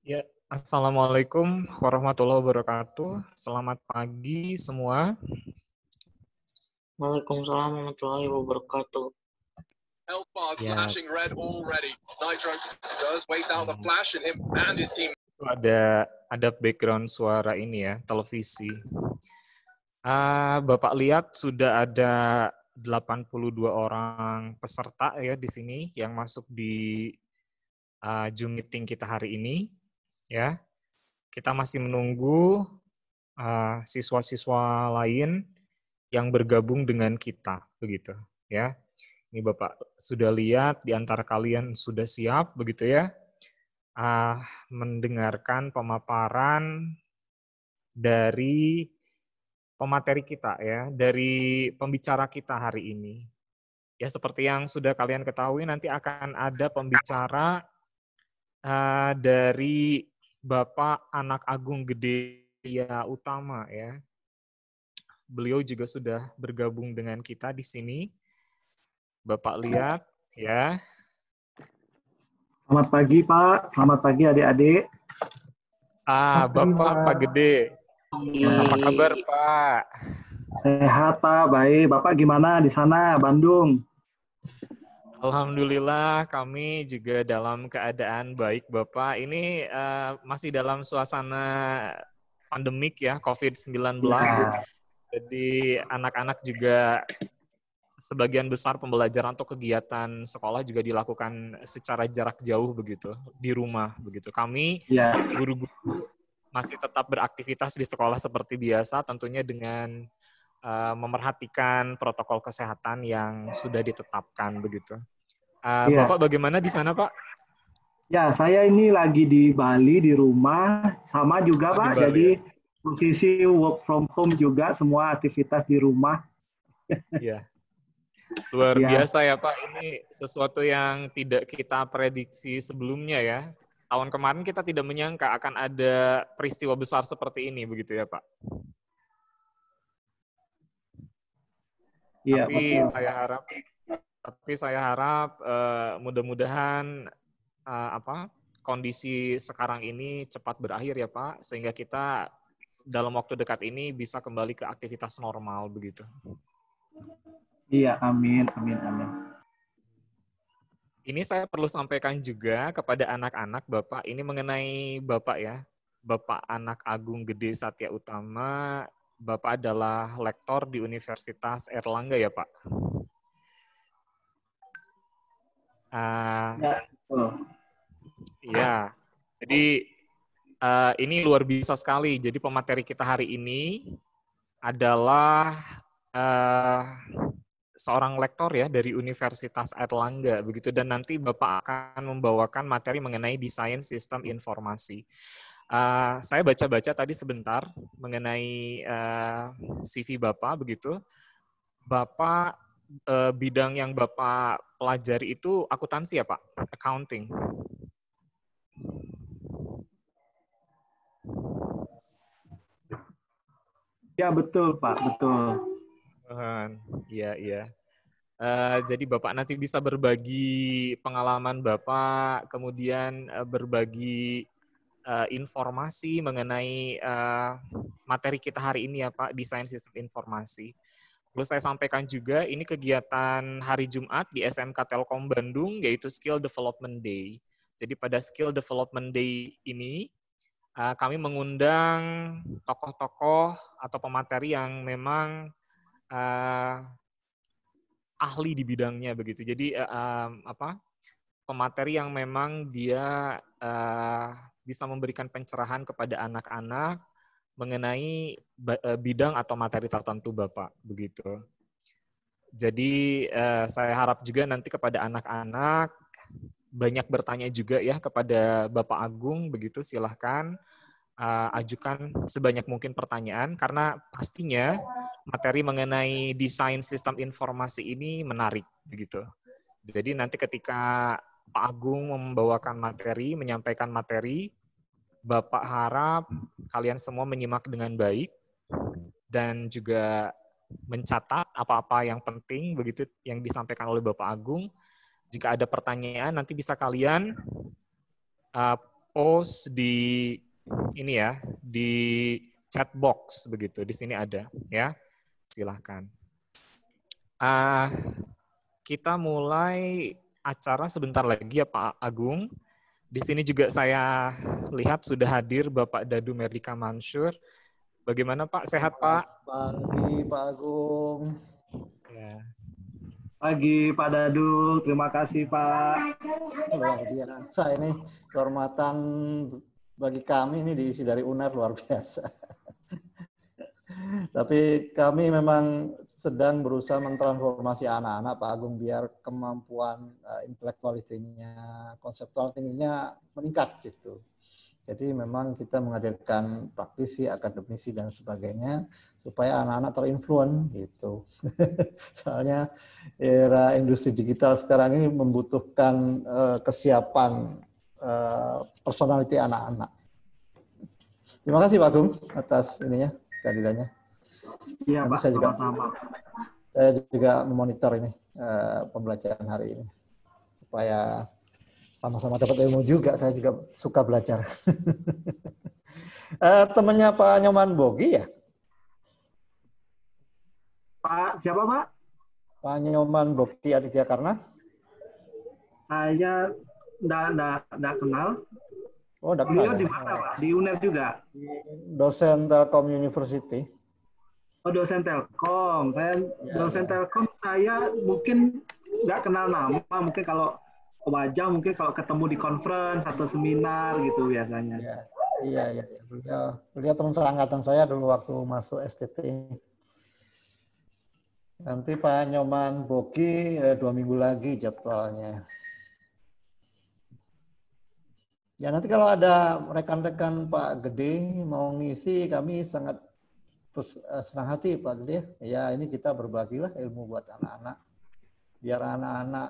Ya, Assalamualaikum warahmatullahi wabarakatuh. Selamat pagi semua. Waalaikumsalam warahmatullahi wabarakatuh. yeah. Ya. Ada ada background suara ini ya, televisi. Uh, Bapak lihat sudah ada 82 orang peserta ya di sini yang masuk di uh, Zoom meeting kita hari ini ya. Kita masih menunggu eh, siswa-siswa uh, lain yang bergabung dengan kita, begitu, ya. Ini Bapak sudah lihat di antara kalian sudah siap, begitu ya, uh, mendengarkan pemaparan dari pemateri kita ya, dari pembicara kita hari ini. Ya seperti yang sudah kalian ketahui nanti akan ada pembicara uh, dari Bapak Anak Agung Gede Ya Utama ya. Beliau juga sudah bergabung dengan kita di sini. Bapak lihat ya. Selamat pagi Pak, selamat pagi adik-adik. Ah, Bapak Pak Gede. Apa iya. kabar Pak? Sehat Pak, baik. Bapak gimana di sana, Bandung? Alhamdulillah kami juga dalam keadaan baik Bapak. Ini uh, masih dalam suasana pandemik ya COVID-19. Ya. Jadi anak-anak juga sebagian besar pembelajaran atau kegiatan sekolah juga dilakukan secara jarak jauh begitu di rumah begitu. Kami iya. guru-guru ya. masih tetap beraktivitas di sekolah seperti biasa tentunya dengan Eh, memerhatikan protokol kesehatan yang sudah ditetapkan begitu. Uh, ya. Bapak bagaimana di sana Pak? Ya saya ini lagi di Bali di rumah sama juga lagi Pak. Bali. Jadi ya? posisi work from home juga semua aktivitas di rumah. Iya. Luar ya. biasa ya Pak. Ini sesuatu yang tidak kita prediksi sebelumnya ya tahun kemarin kita tidak menyangka akan ada peristiwa besar seperti ini begitu ya Pak. Iya, tapi betul. saya harap tapi saya harap uh, mudah-mudahan uh, apa kondisi sekarang ini cepat berakhir ya Pak sehingga kita dalam waktu dekat ini bisa kembali ke aktivitas normal begitu. Iya, amin, amin, amin. Ini saya perlu sampaikan juga kepada anak-anak Bapak, ini mengenai Bapak ya. Bapak Anak Agung Gede Satya Utama Bapak adalah lektor di Universitas Erlangga ya Pak? Uh, ya, Oh. ya. Jadi uh, ini luar biasa sekali. Jadi pemateri kita hari ini adalah uh, seorang lektor ya dari Universitas Erlangga begitu dan nanti Bapak akan membawakan materi mengenai desain sistem informasi. Uh, saya baca-baca tadi sebentar mengenai uh, eh, CV Bapak begitu. Bapak uh, bidang yang Bapak pelajari itu akuntansi ya Pak? Accounting. Ya betul Pak, betul. Iya, uh, iya. Uh, jadi Bapak nanti bisa berbagi pengalaman Bapak, kemudian uh, berbagi uh, informasi mengenai uh, materi kita hari ini ya Pak, desain sistem informasi. Perlu saya sampaikan juga, ini kegiatan hari Jumat di SMK Telkom Bandung, yaitu Skill Development Day. Jadi pada Skill Development Day ini, uh, kami mengundang tokoh-tokoh atau pemateri yang memang uh, ahli di bidangnya begitu. Jadi uh, um, apa pemateri yang memang dia uh, bisa memberikan pencerahan kepada anak-anak mengenai eh, bidang atau materi tertentu Bapak begitu. Jadi eh, saya harap juga nanti kepada anak-anak banyak bertanya juga ya kepada Bapak Agung begitu silahkan eh, ajukan sebanyak mungkin pertanyaan karena pastinya materi mengenai desain sistem informasi ini menarik begitu. Jadi nanti ketika Pak Agung membawakan materi, menyampaikan materi, Bapak harap hmm. kalian semua menyimak dengan baik dan juga mencatat apa-apa yang penting begitu yang disampaikan oleh Bapak Agung. Jika ada pertanyaan nanti bisa kalian uh, post di ini ya di chat box begitu. Di sini ada ya. Silahkan. Uh, kita mulai acara sebentar lagi ya Pak Agung. Di sini juga saya lihat sudah hadir Bapak Dadu Merdika Mansur. Bagaimana Pak? Sehat Pak? Pagi Pak Agung. Ya. Pagi Pak Dadu, terima kasih Pak. Luar biasa ini kehormatan bagi kami ini diisi dari UNER luar biasa. Tapi kami memang sedang berusaha mentransformasi anak-anak Pak Agung biar kemampuan uh, intelektualitinya, konseptual tingginya meningkat gitu. Jadi memang kita menghadirkan praktisi, akademisi dan sebagainya supaya anak-anak terinfluen gitu. Soalnya era industri digital sekarang ini membutuhkan uh, kesiapan uh, personality anak-anak. Terima kasih Pak Agung atas ininya kehadirannya. Iya, Pak. Saya juga, sama Saya juga memonitor ini uh, pembelajaran hari ini supaya sama-sama dapat ilmu juga. Saya juga suka belajar. uh, temannya Pak Nyoman Bogi ya? Pak siapa Pak? Pak Nyoman Bogi Aditya Karna. Saya tidak kenal. Oh, tidak ya? di mana Pak? Di UNER juga. Dosen Telkom University. Oh dosen Telkom, saya ya, dosen ya. Telkom saya mungkin nggak kenal nama, mungkin kalau wajah mungkin kalau ketemu di conference atau seminar gitu biasanya. Ya. Iya iya iya, beliau beliau teman seangkatan saya dulu waktu masuk STT. Nanti Pak Nyoman Boki eh, dua minggu lagi jadwalnya. Ya nanti kalau ada rekan-rekan Pak Gede mau ngisi, kami sangat terus eh, senang hati Pak Gede. Ya ini kita berbagilah ilmu buat anak-anak. Biar anak-anak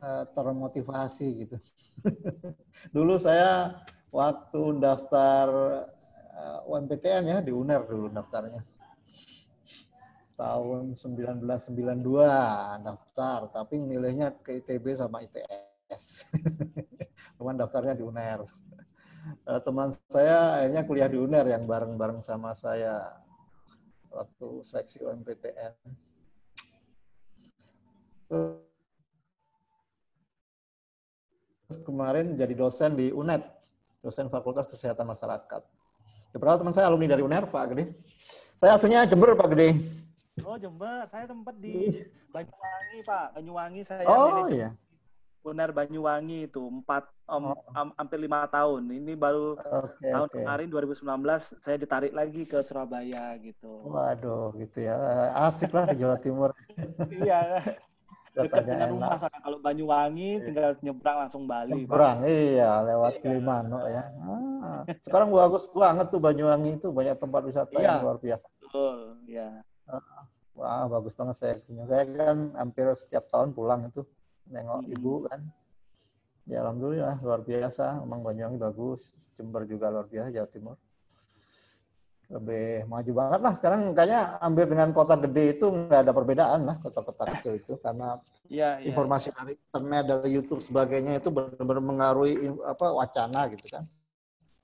uh, termotivasi gitu. dulu saya waktu daftar uh, eh, UMPTN ya di UNER dulu daftarnya. Tahun 1992 daftar, tapi milihnya ke ITB sama ITS. Cuman daftarnya di UNER. teman saya akhirnya kuliah di UNER yang bareng-bareng sama saya waktu seleksi UMPTN. Terus kemarin jadi dosen di UNED, dosen Fakultas Kesehatan Masyarakat. beberapa ya, teman saya alumni dari UNER, Pak Gede. Saya aslinya Jember, Pak Gede. Oh, Jember. Saya sempat di iya. Banyuwangi, Pak. Banyuwangi saya. Oh, iya. Unar Banyuwangi itu empat om, oh. um, hampir lima tahun. Ini baru okay, tahun okay. kemarin 2019 saya ditarik lagi ke Surabaya gitu. Waduh, gitu ya. Asik lah di Jawa Timur. iya. Dekat dengan rumah sana. Kalau Banyuwangi iya. tinggal nyebrang langsung Bali. Nyebrang, Pak. iya. Lewat Kilimano iya. ya. Ah. Sekarang bagus banget tuh Banyuwangi itu. Banyak tempat wisata iya. yang luar biasa. Betul, iya. Ah, wah, bagus banget saya punya. Saya kan hampir setiap tahun pulang itu nengok hmm. ibu kan ya alhamdulillah luar biasa emang Banyuwangi bagus Jember juga luar biasa Jawa Timur lebih maju banget lah sekarang kayaknya hampir dengan kota gede itu nggak ada perbedaan lah kota-kota kecil itu karena ya, ya. informasi dari internet dari YouTube sebagainya itu benar-benar mengaruhi apa wacana gitu kan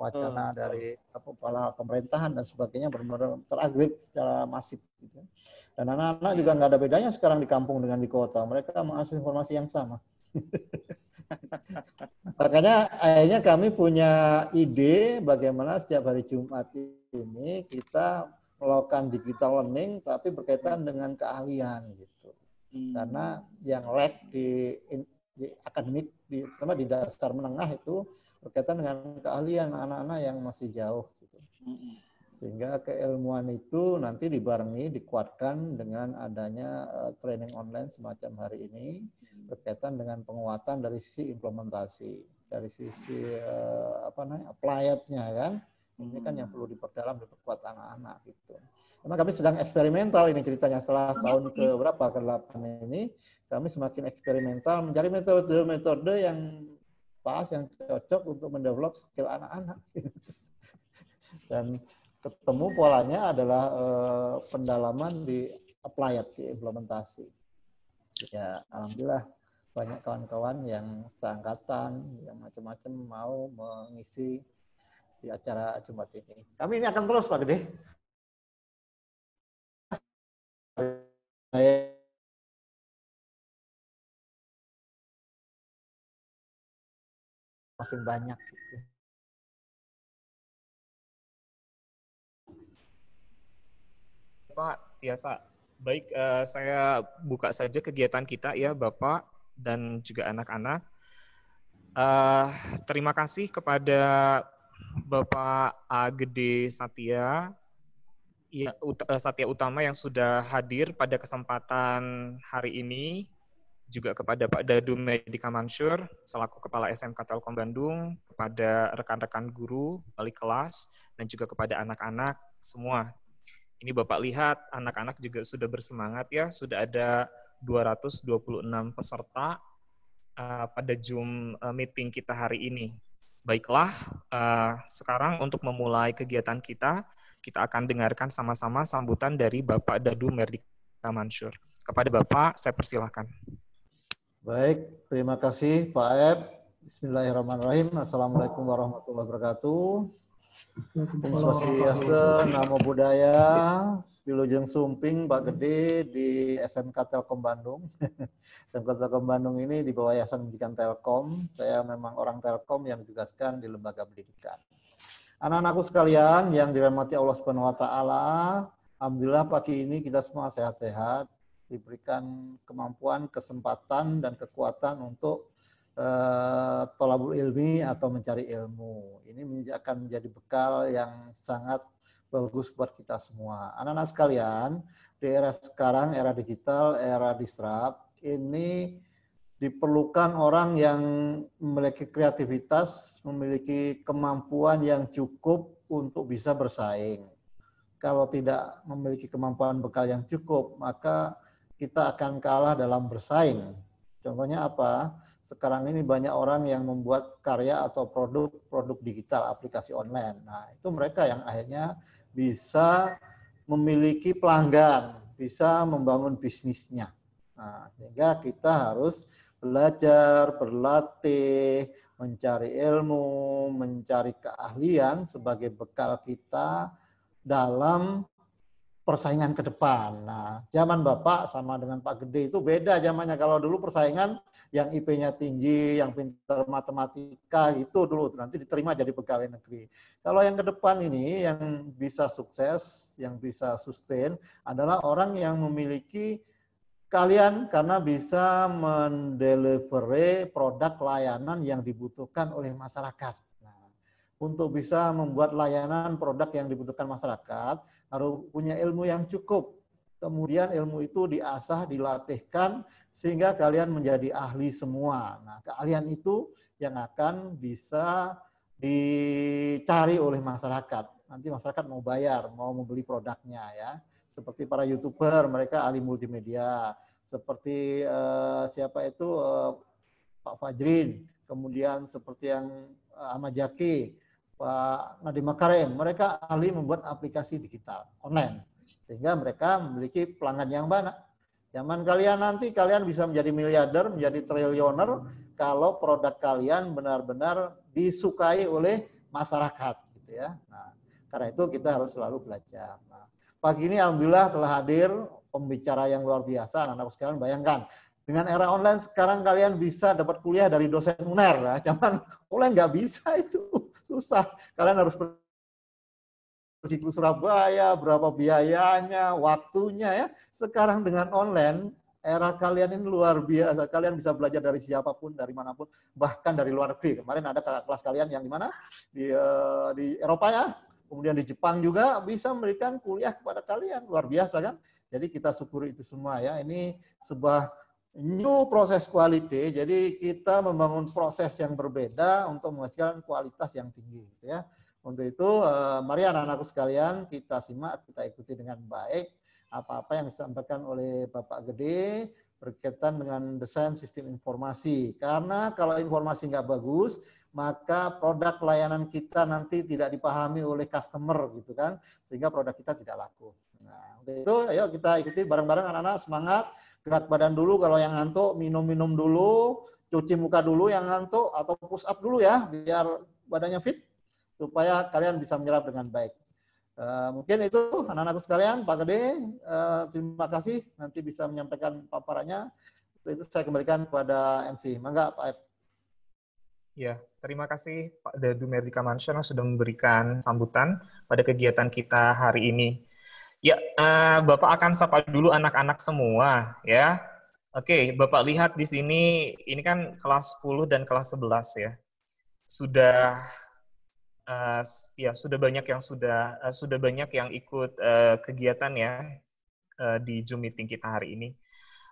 wacana hmm. dari kepala pemerintahan dan sebagainya benar-benar teragrip secara masif gitu. Ya. Dan anak-anak juga iya. nggak ada bedanya sekarang di kampung dengan di kota. Mereka mengakses informasi yang sama. Makanya akhirnya kami punya ide bagaimana setiap hari Jumat ini kita melakukan digital learning tapi berkaitan dengan keahlian gitu. Hmm. Karena yang lag di, di akademik di di dasar menengah itu berkaitan dengan keahlian anak-anak yang masih jauh. Gitu. Sehingga keilmuan itu nanti dibarengi, dikuatkan dengan adanya eh, training online semacam hari ini berkaitan dengan penguatan dari sisi implementasi, dari sisi uh, apa namanya applied-nya kan. Ini kan yang perlu diperdalam, diperkuat anak-anak gitu. Memang kami sedang eksperimental ini ceritanya setelah iya, tahun iya. ke berapa ke-8 ini kami semakin eksperimental mencari metode-metode yang pas yang cocok untuk mendevelop skill anak-anak. Dan ketemu polanya adalah eh, pendalaman di applied ya, di implementasi. Ya, alhamdulillah banyak kawan-kawan yang seangkatan, yang macam-macam mau mengisi di acara Jumat ini. Kami ini akan terus Pak Gede. makin banyak gitu. Pak Tiasa, ya, baik uh, saya buka saja kegiatan kita ya Bapak dan juga anak-anak. Uh, terima kasih kepada Bapak A. Gede Satya ya, eh, Satya Utama yang sudah hadir pada kesempatan hari ini juga kepada Pak Dadu Medika Mansur, selaku Kepala SMK Telkom Bandung, kepada rekan-rekan guru, wali kelas, dan juga kepada anak-anak semua. Ini Bapak lihat, anak-anak juga sudah bersemangat ya, sudah ada 226 peserta uh, pada Zoom eh, meeting kita hari ini. Baiklah, uh, sekarang untuk memulai kegiatan kita, kita akan dengarkan sama-sama sambutan dari Bapak Dadu Merdika Mansur. Kepada Bapak, saya persilahkan. Baik, terima kasih Pak Eb. Bismillahirrahmanirrahim. Assalamualaikum warahmatullahi wabarakatuh. wabarakatu. Om Swastiastu, Namo Buddhaya, Wilujeng Sumping, Pak Gede di SMK Telkom Bandung. SMK Telkom Bandung ini di bawah Yayasan Pendidikan Telkom. Saya memang orang Telkom yang ditugaskan di lembaga pendidikan. Anak-anakku sekalian yang dirahmati Allah Subhanahu wa taala, alhamdulillah pagi ini kita semua sehat-sehat diberikan kemampuan, kesempatan, dan kekuatan untuk uh, tolabul ilmi atau mencari ilmu. Ini akan menjadi bekal yang sangat bagus buat kita semua. Anak-anak sekalian, di era sekarang, era digital, era disrupt, ini diperlukan orang yang memiliki kreativitas, memiliki kemampuan yang cukup untuk bisa bersaing. Kalau tidak memiliki kemampuan bekal yang cukup, maka kita akan kalah dalam bersaing. Contohnya apa? Sekarang ini banyak orang yang membuat karya atau produk-produk digital, aplikasi online. Nah, itu mereka yang akhirnya bisa memiliki pelanggan, bisa membangun bisnisnya. Nah, sehingga kita harus belajar, berlatih, mencari ilmu, mencari keahlian sebagai bekal kita dalam persaingan ke depan. Nah, zaman Bapak sama dengan Pak Gede itu beda zamannya. Kalau dulu persaingan yang IP-nya tinggi, yang pintar matematika itu dulu nanti diterima jadi pegawai negeri. Kalau yang ke depan ini yang bisa sukses, yang bisa sustain adalah orang yang memiliki kalian karena bisa mendelivery produk layanan yang dibutuhkan oleh masyarakat untuk bisa membuat layanan produk yang dibutuhkan masyarakat harus punya ilmu yang cukup. Kemudian ilmu itu diasah, dilatihkan sehingga kalian menjadi ahli semua. Nah, keahlian itu yang akan bisa dicari oleh masyarakat. Nanti masyarakat mau bayar, mau membeli produknya ya. Seperti para YouTuber, mereka ahli multimedia. Seperti eh, siapa itu eh, Pak Fajrin, kemudian seperti yang eh, Ahmad Jaki, Pak Nadiem Makarim, mereka ahli membuat aplikasi digital online. Sehingga mereka memiliki pelanggan yang banyak. Zaman kalian nanti kalian bisa menjadi miliarder, menjadi triliuner kalau produk kalian benar-benar disukai oleh masyarakat gitu ya. Nah, karena itu kita harus selalu belajar. Nah, pagi ini alhamdulillah telah hadir pembicara yang luar biasa nah anak sekalian bayangkan dengan era online sekarang kalian bisa dapat kuliah dari dosen UNER. Nah, zaman online nggak bisa itu susah. Kalian harus pergi ke Surabaya, berapa biayanya, waktunya ya. Sekarang dengan online, era kalian ini luar biasa. Kalian bisa belajar dari siapapun, dari manapun, bahkan dari luar negeri. Kemarin ada kelas kalian yang di mana? Di, eh, di Eropa ya, kemudian di Jepang juga bisa memberikan kuliah kepada kalian. Luar biasa kan? Jadi kita syukuri itu semua ya. Ini sebuah new proses quality, jadi kita membangun proses yang berbeda untuk menghasilkan kualitas yang tinggi. Gitu ya. Untuk itu, eh, mari anak-anakku sekalian, kita simak, kita ikuti dengan baik apa-apa yang disampaikan oleh Bapak Gede berkaitan dengan desain sistem informasi. Karena kalau informasi nggak bagus, maka produk layanan kita nanti tidak dipahami oleh customer gitu kan, sehingga produk kita tidak laku. Nah, untuk itu ayo kita ikuti bareng-bareng anak-anak semangat gerak badan dulu kalau yang ngantuk, minum-minum dulu, cuci muka dulu yang ngantuk atau push up dulu ya biar badannya fit supaya kalian bisa menyerap dengan baik. Uh, mungkin itu anak-anakku sekalian, Pak Gede, uh, terima kasih nanti bisa menyampaikan paparannya. Itu saya kembalikan kepada MC. Mangga Pak Ep. Ya, terima kasih Pak Dadu Merdika Mansyah yang sudah memberikan sambutan pada kegiatan kita hari ini. Ya, uh, Bapak akan sapa dulu anak-anak semua ya. Oke, Bapak lihat di sini ini kan kelas 10 dan kelas 11 ya. Sudah uh, ya sudah banyak yang sudah uh, sudah banyak yang ikut uh, kegiatan ya uh, di Zoom meeting kita hari ini.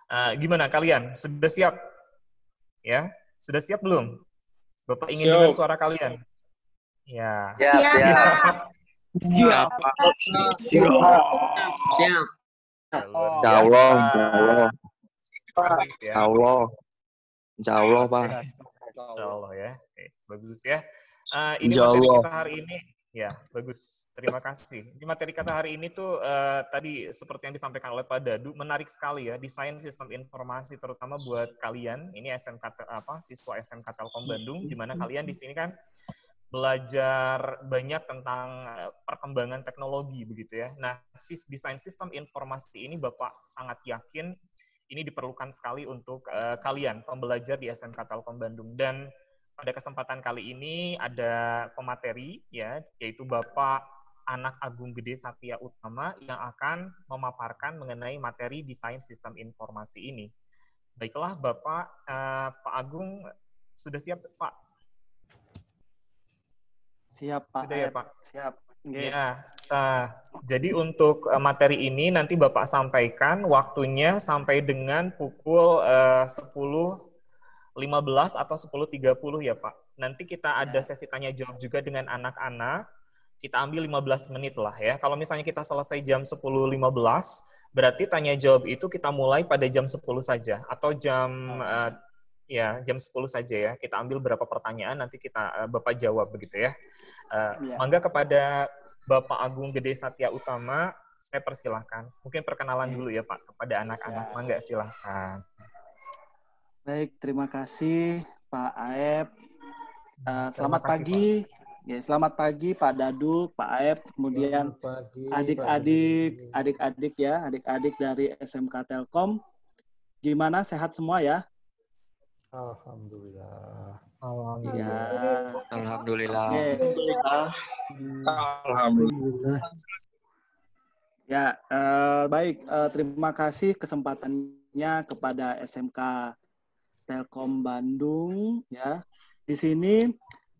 Uh, gimana kalian? Sudah siap? Ya, sudah siap belum? Bapak ingin dengar suara kalian? Ya. Siap. siap. Siap. Siap. Siap. Jauh, jauh. insya Allah. Ya. Insya Allah. Insya Allah, Pak. Insya Allah ya. Oke, bagus ya. Uh, ini insya Allah. kita hari ini. Ya, bagus. Terima kasih. Di materi kata hari ini tuh uh, tadi seperti yang disampaikan oleh Pak Dadu, menarik sekali ya desain sistem informasi terutama buat kalian. Ini SMK apa siswa SMK Telkom Bandung di mana kalian di sini kan belajar banyak tentang eh, perkembangan teknologi begitu ya. Nah, desain sistem informasi ini Bapak sangat yakin ini diperlukan sekali untuk uh, kalian pembelajar di SMK Telkom Bandung dan pada kesempatan kali ini ada pemateri ya yaitu Bapak Anak Agung Gede Satya Utama yang akan memaparkan mengenai materi desain sistem informasi ini. Baiklah Bapak uh, Pak Agung sudah siap Pak Siap, Pak. Sudah ya, Pak? Siap. Okay. Ya, uh, jadi untuk eh, materi ini nanti Bapak sampaikan waktunya sampai dengan pukul eh, uh, 10.15 atau 10.30 ya Pak. Nanti kita ada ya. sesi tanya jawab juga dengan anak-anak. Kita ambil 15 menit lah ya. Kalau misalnya kita selesai jam 10.15, berarti tanya jawab itu kita mulai pada jam 10 saja atau jam ya jam 10 saja ya. Kita ambil berapa pertanyaan nanti kita uh, Bapak jawab begitu ya. Uh, ya. Mangga kepada Bapak Agung Gede Satya Utama, saya persilahkan. Mungkin perkenalan ya. dulu ya Pak kepada anak-anak. Ya. Mangga silahkan. Baik, terima kasih Pak Aep. Uh, selamat kasih, pagi. Pak. Ya, selamat pagi Pak Daduk, Pak Aep, kemudian adik-adik, adik-adik ya, adik-adik dari SMK Telkom. Gimana sehat semua ya? Alhamdulillah. Alhamdulillah. Iya, alhamdulillah. Alhamdulillah. Iya. Alhamdulillah. Ya, uh, baik. Uh, terima kasih kesempatannya kepada SMK Telkom Bandung. Ya, di sini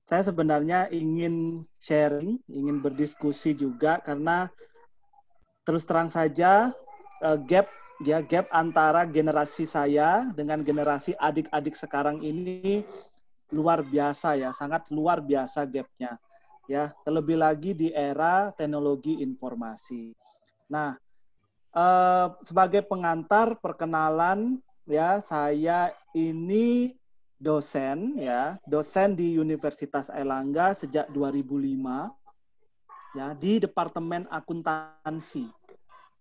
saya sebenarnya ingin sharing, ingin berdiskusi juga karena terus terang saja uh, gap ya gap antara generasi saya dengan generasi adik-adik sekarang ini luar biasa ya, sangat luar biasa gapnya. Ya, terlebih lagi di era teknologi informasi. Nah, eh, sebagai pengantar perkenalan ya, saya ini dosen ya, dosen di Universitas Airlangga sejak 2005 ya di Departemen Akuntansi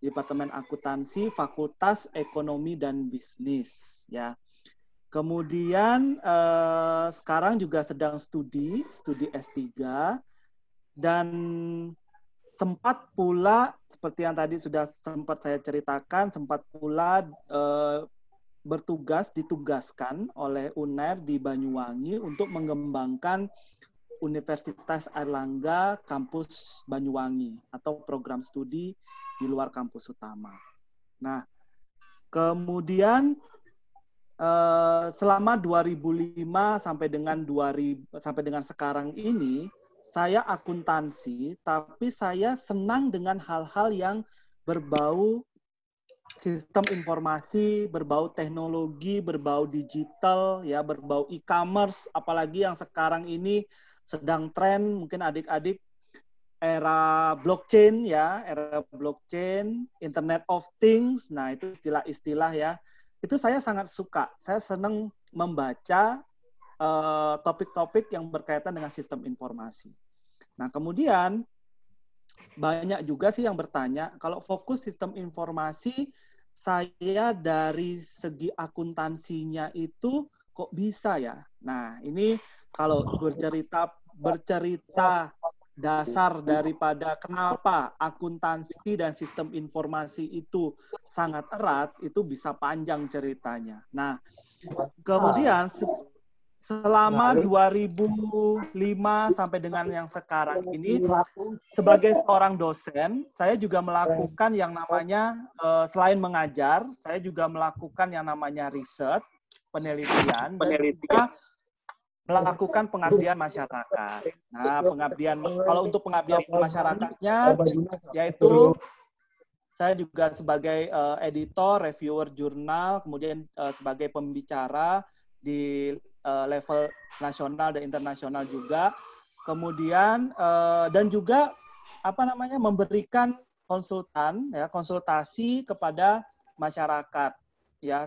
Departemen Akuntansi Fakultas Ekonomi dan Bisnis ya. Kemudian eh, sekarang juga sedang studi, studi S3 dan sempat pula seperti yang tadi sudah sempat saya ceritakan, sempat pula eh, bertugas ditugaskan oleh UNER di Banyuwangi untuk mengembangkan Universitas Erlangga Kampus Banyuwangi atau program studi di luar kampus utama. Nah, kemudian eh, selama 2005 sampai dengan 2000 sampai dengan sekarang ini saya akuntansi, tapi saya senang dengan hal-hal yang berbau sistem informasi, berbau teknologi, berbau digital, ya berbau e-commerce, apalagi yang sekarang ini sedang tren, mungkin adik-adik era blockchain ya, era blockchain, Internet of Things. Nah, itu istilah-istilah ya. Itu saya sangat suka. Saya senang membaca eh, topik-topik uh, yang berkaitan dengan sistem informasi. Nah, kemudian banyak juga sih yang bertanya, kalau fokus sistem informasi saya dari segi akuntansinya itu kok bisa ya? Nah, ini kalau bercerita bercerita dasar daripada kenapa akuntansi dan sistem informasi itu sangat erat itu bisa panjang ceritanya. Nah, kemudian selama 2005 nah, sampai dengan yang sekarang ini sebagai seorang dosen saya juga melakukan yang namanya eh, selain mengajar saya juga melakukan yang namanya riset penelitian penelitian melakukan pengabdian masyarakat. Nah, pengabdian kalau untuk pengabdian masyarakatnya yaitu saya juga sebagai uh, editor, reviewer jurnal, kemudian uh, sebagai pembicara di uh, level nasional dan internasional juga. Kemudian uh, dan juga apa namanya memberikan konsultan ya konsultasi kepada masyarakat ya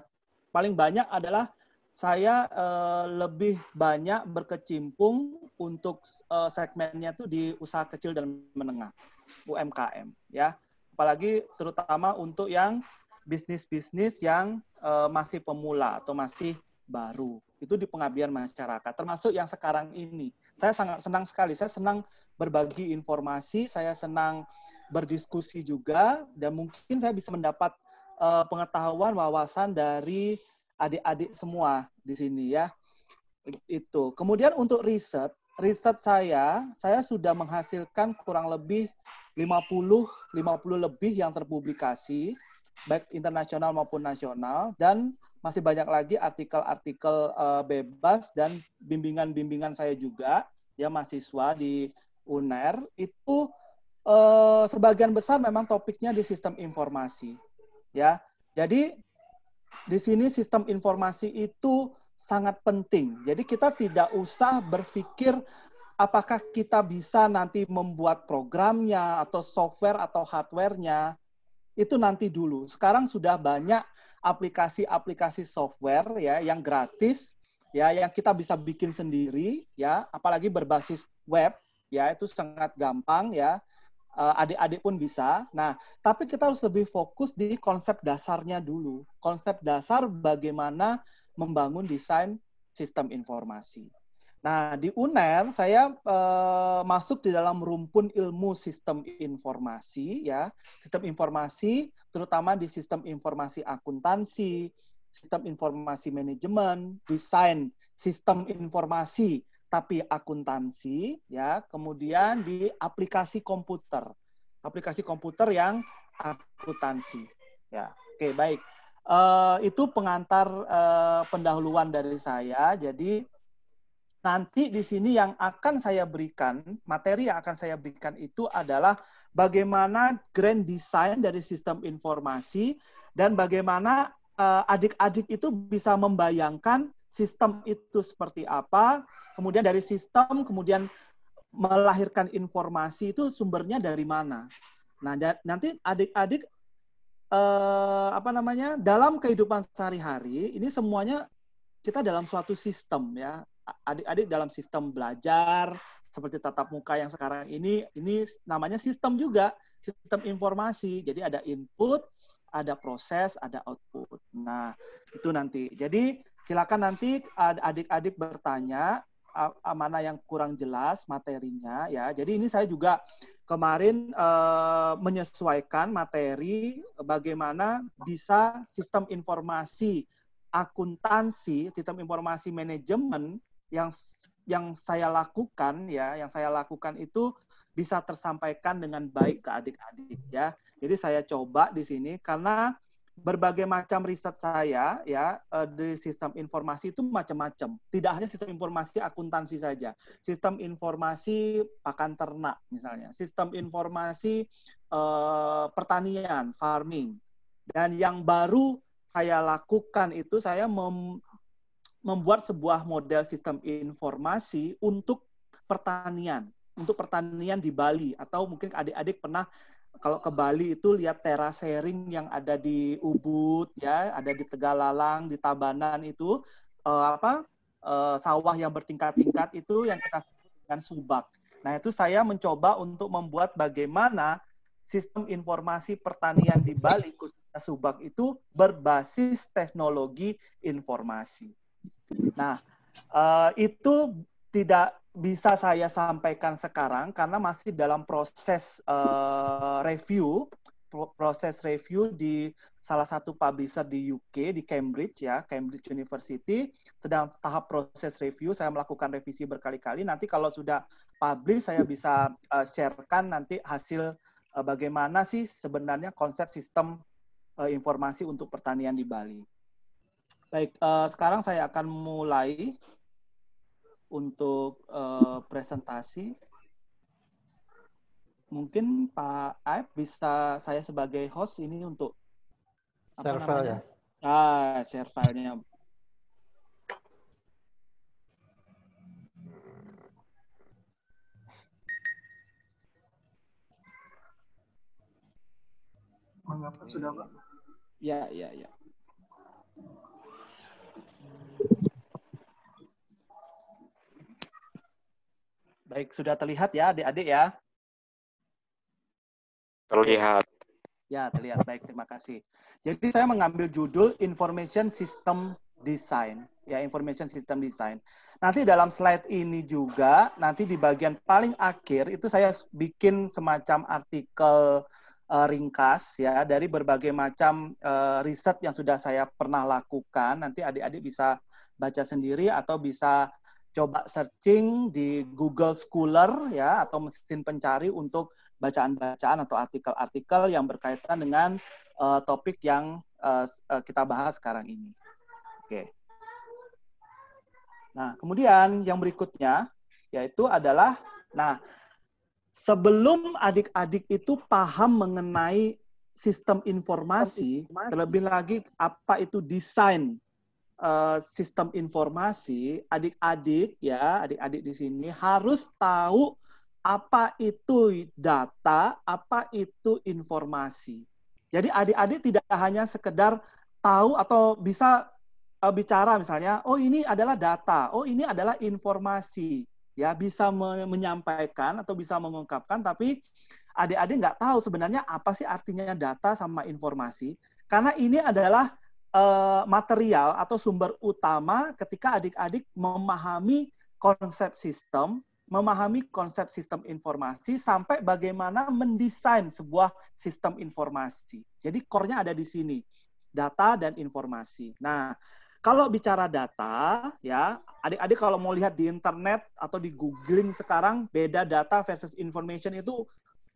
paling banyak adalah saya uh, lebih banyak berkecimpung untuk uh, segmennya itu di usaha kecil dan menengah UMKM ya apalagi terutama untuk yang bisnis-bisnis yang uh, masih pemula atau masih baru itu di pengabdian masyarakat termasuk yang sekarang ini saya sangat senang sekali saya senang berbagi informasi saya senang berdiskusi juga dan mungkin saya bisa mendapat uh, pengetahuan wawasan dari adik-adik semua di sini ya. Itu. Kemudian untuk riset, riset saya, saya sudah menghasilkan kurang lebih 50 50 lebih yang terpublikasi baik internasional maupun nasional dan masih banyak lagi artikel-artikel eh, bebas dan bimbingan-bimbingan saya juga ya mahasiswa di UNER itu eh, sebagian besar memang topiknya di sistem informasi ya. Jadi di sini sistem informasi itu sangat penting. Jadi kita tidak usah berpikir apakah kita bisa nanti membuat programnya atau software atau hardwarenya itu nanti dulu. Sekarang sudah banyak aplikasi-aplikasi software ya yang gratis ya yang kita bisa bikin sendiri ya apalagi berbasis web ya itu sangat gampang ya Eh, adik-adik pun bisa. Nah, tapi kita harus lebih fokus di konsep dasarnya dulu. Konsep dasar bagaimana membangun desain sistem informasi. Nah, di UNER saya eh, masuk di dalam rumpun ilmu sistem informasi ya. Sistem informasi terutama di sistem informasi akuntansi, sistem informasi manajemen, desain sistem informasi tapi akuntansi ya kemudian di aplikasi komputer aplikasi komputer yang akuntansi ya oke baik uh, itu pengantar uh, pendahuluan dari saya jadi nanti di sini yang akan saya berikan materi yang akan saya berikan itu adalah bagaimana grand design dari sistem informasi dan bagaimana eh, adik -adik itu bisa membayangkan sistem itu seperti apa, kemudian dari sistem kemudian melahirkan informasi itu sumbernya dari mana. Nah, nanti adik-adik eh, apa namanya? dalam kehidupan sehari-hari ini semuanya kita dalam suatu sistem ya. Adik-adik dalam sistem belajar seperti tatap muka yang sekarang ini ini namanya sistem juga, sistem informasi. Jadi ada input, ada proses, ada output. Nah, itu nanti. Jadi Silakan nanti adik-adik bertanya mana yang kurang jelas materinya ya. Jadi ini saya juga kemarin e, menyesuaikan materi bagaimana bisa sistem informasi akuntansi, sistem informasi manajemen yang yang saya lakukan ya, yang saya lakukan itu bisa tersampaikan dengan baik ke adik-adik ya. Jadi saya coba di sini karena berbagai macam riset saya ya eh, di sistem informasi itu macam-macam. Tidak hanya sistem informasi akuntansi saja, sistem informasi pakan ternak misalnya, sistem informasi eh, pertanian farming. Dan yang baru saya lakukan itu saya mem membuat sebuah model sistem informasi untuk pertanian, untuk pertanian di Bali atau mungkin adik-adik pernah kalau ke Bali itu lihat terasering yang ada di Ubud ya, ada di Tegalalang, di Tabanan itu uh, apa uh, sawah yang bertingkat-tingkat itu yang kita sebut dengan subak. Nah, itu saya mencoba untuk membuat bagaimana sistem informasi pertanian di Bali khususnya subak itu berbasis teknologi informasi. Nah, uh, itu tidak bisa saya sampaikan sekarang karena masih dalam proses uh, review proses review di salah satu publisher di UK di Cambridge ya Cambridge University sedang tahap proses review saya melakukan revisi berkali-kali nanti kalau sudah publish saya bisa uh, sharekan nanti hasil uh, bagaimana sih sebenarnya konsep sistem uh, informasi untuk pertanian di Bali. Baik, uh, sekarang saya akan mulai untuk uh, presentasi. Mungkin Pak Aib bisa saya sebagai host ini untuk share file ya. Ah, share filenya. Mengapa sudah Pak? Ya, ya, ya. Baik, sudah terlihat ya adik-adik ya? Terlihat. Ya, terlihat. Baik, terima kasih. Jadi saya mengambil judul Information System Design. Ya, Information System Design. Nanti dalam slide ini juga, nanti di bagian paling akhir itu saya bikin semacam artikel eh, ringkas ya dari berbagai macam uh, riset yang sudah saya pernah lakukan. Nanti adik-adik bisa baca sendiri atau bisa coba searching di Google Scholar ya atau mesin pencari untuk bacaan-bacaan atau artikel-artikel yang berkaitan dengan uh, topik yang uh, kita bahas sekarang ini. Oke. Nah, kemudian yang berikutnya yaitu adalah nah sebelum adik-adik itu paham mengenai sistem informasi, sistem informasi, terlebih lagi apa itu desain Eh, sistem informasi, adik-adik ya, adik-adik di sini harus tahu apa itu data, apa itu informasi. Jadi adik-adik tidak hanya sekedar tahu atau bisa uh, bicara misalnya, oh ini adalah data, oh ini adalah informasi. Ya, bisa me menyampaikan atau bisa mengungkapkan, tapi adik-adik nggak tahu sebenarnya apa sih artinya data sama informasi. Karena ini adalah uh, material atau sumber utama ketika adik-adik memahami konsep sistem, memahami konsep sistem informasi sampai bagaimana mendesain sebuah sistem informasi. Jadi core-nya ada di sini, data dan informasi. Nah, kalau bicara data, ya adik-adik kalau mau lihat di internet atau di googling sekarang beda data versus information itu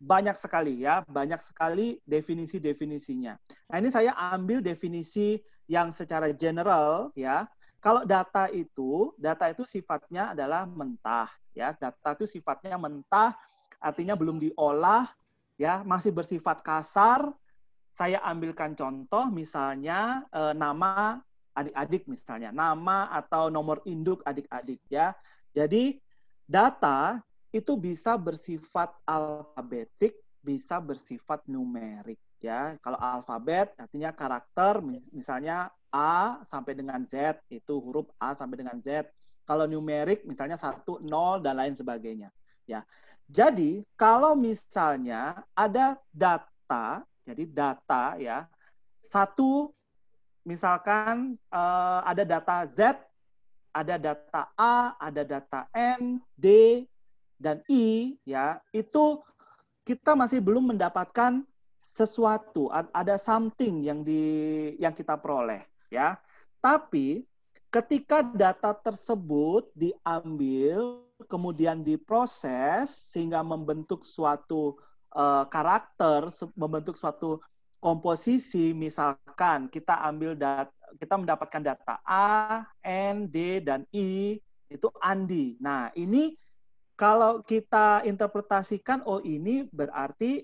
banyak sekali ya, banyak sekali definisi-definisinya. Nah, ini saya ambil definisi yang secara general ya. Kalau data itu, data itu sifatnya adalah mentah ya. Data itu sifatnya mentah, artinya belum diolah ya, masih bersifat kasar. Saya ambilkan contoh misalnya e, nama adik-adik misalnya, nama atau nomor induk adik-adik ya. Jadi data itu bisa bersifat alfabetik, bisa bersifat numerik ya. Kalau alfabet artinya karakter misalnya A sampai dengan Z itu huruf A sampai dengan Z. Kalau numerik misalnya satu, nol dan lain sebagainya ya. Jadi kalau misalnya ada data, jadi data ya, satu misalkan eh, ada data Z, ada data A, ada data N, D, dan I ya itu kita masih belum mendapatkan sesuatu ada something yang di yang kita peroleh ya tapi ketika data tersebut diambil kemudian diproses sehingga membentuk suatu uh, karakter membentuk suatu komposisi misalkan kita ambil data kita mendapatkan data A, N, D dan I itu Andi. Nah, ini kalau kita interpretasikan, oh ini berarti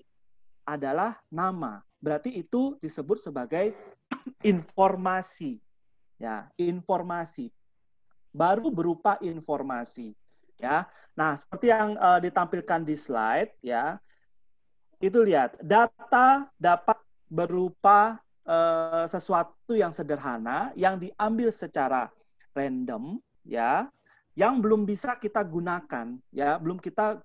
adalah nama. Berarti itu disebut sebagai informasi. Ya, informasi. Baru berupa informasi. Ya. Nah, seperti yang uh, ditampilkan di slide ya. Itu lihat, data dapat berupa uh, sesuatu yang sederhana yang diambil secara random ya yang belum bisa kita gunakan ya belum kita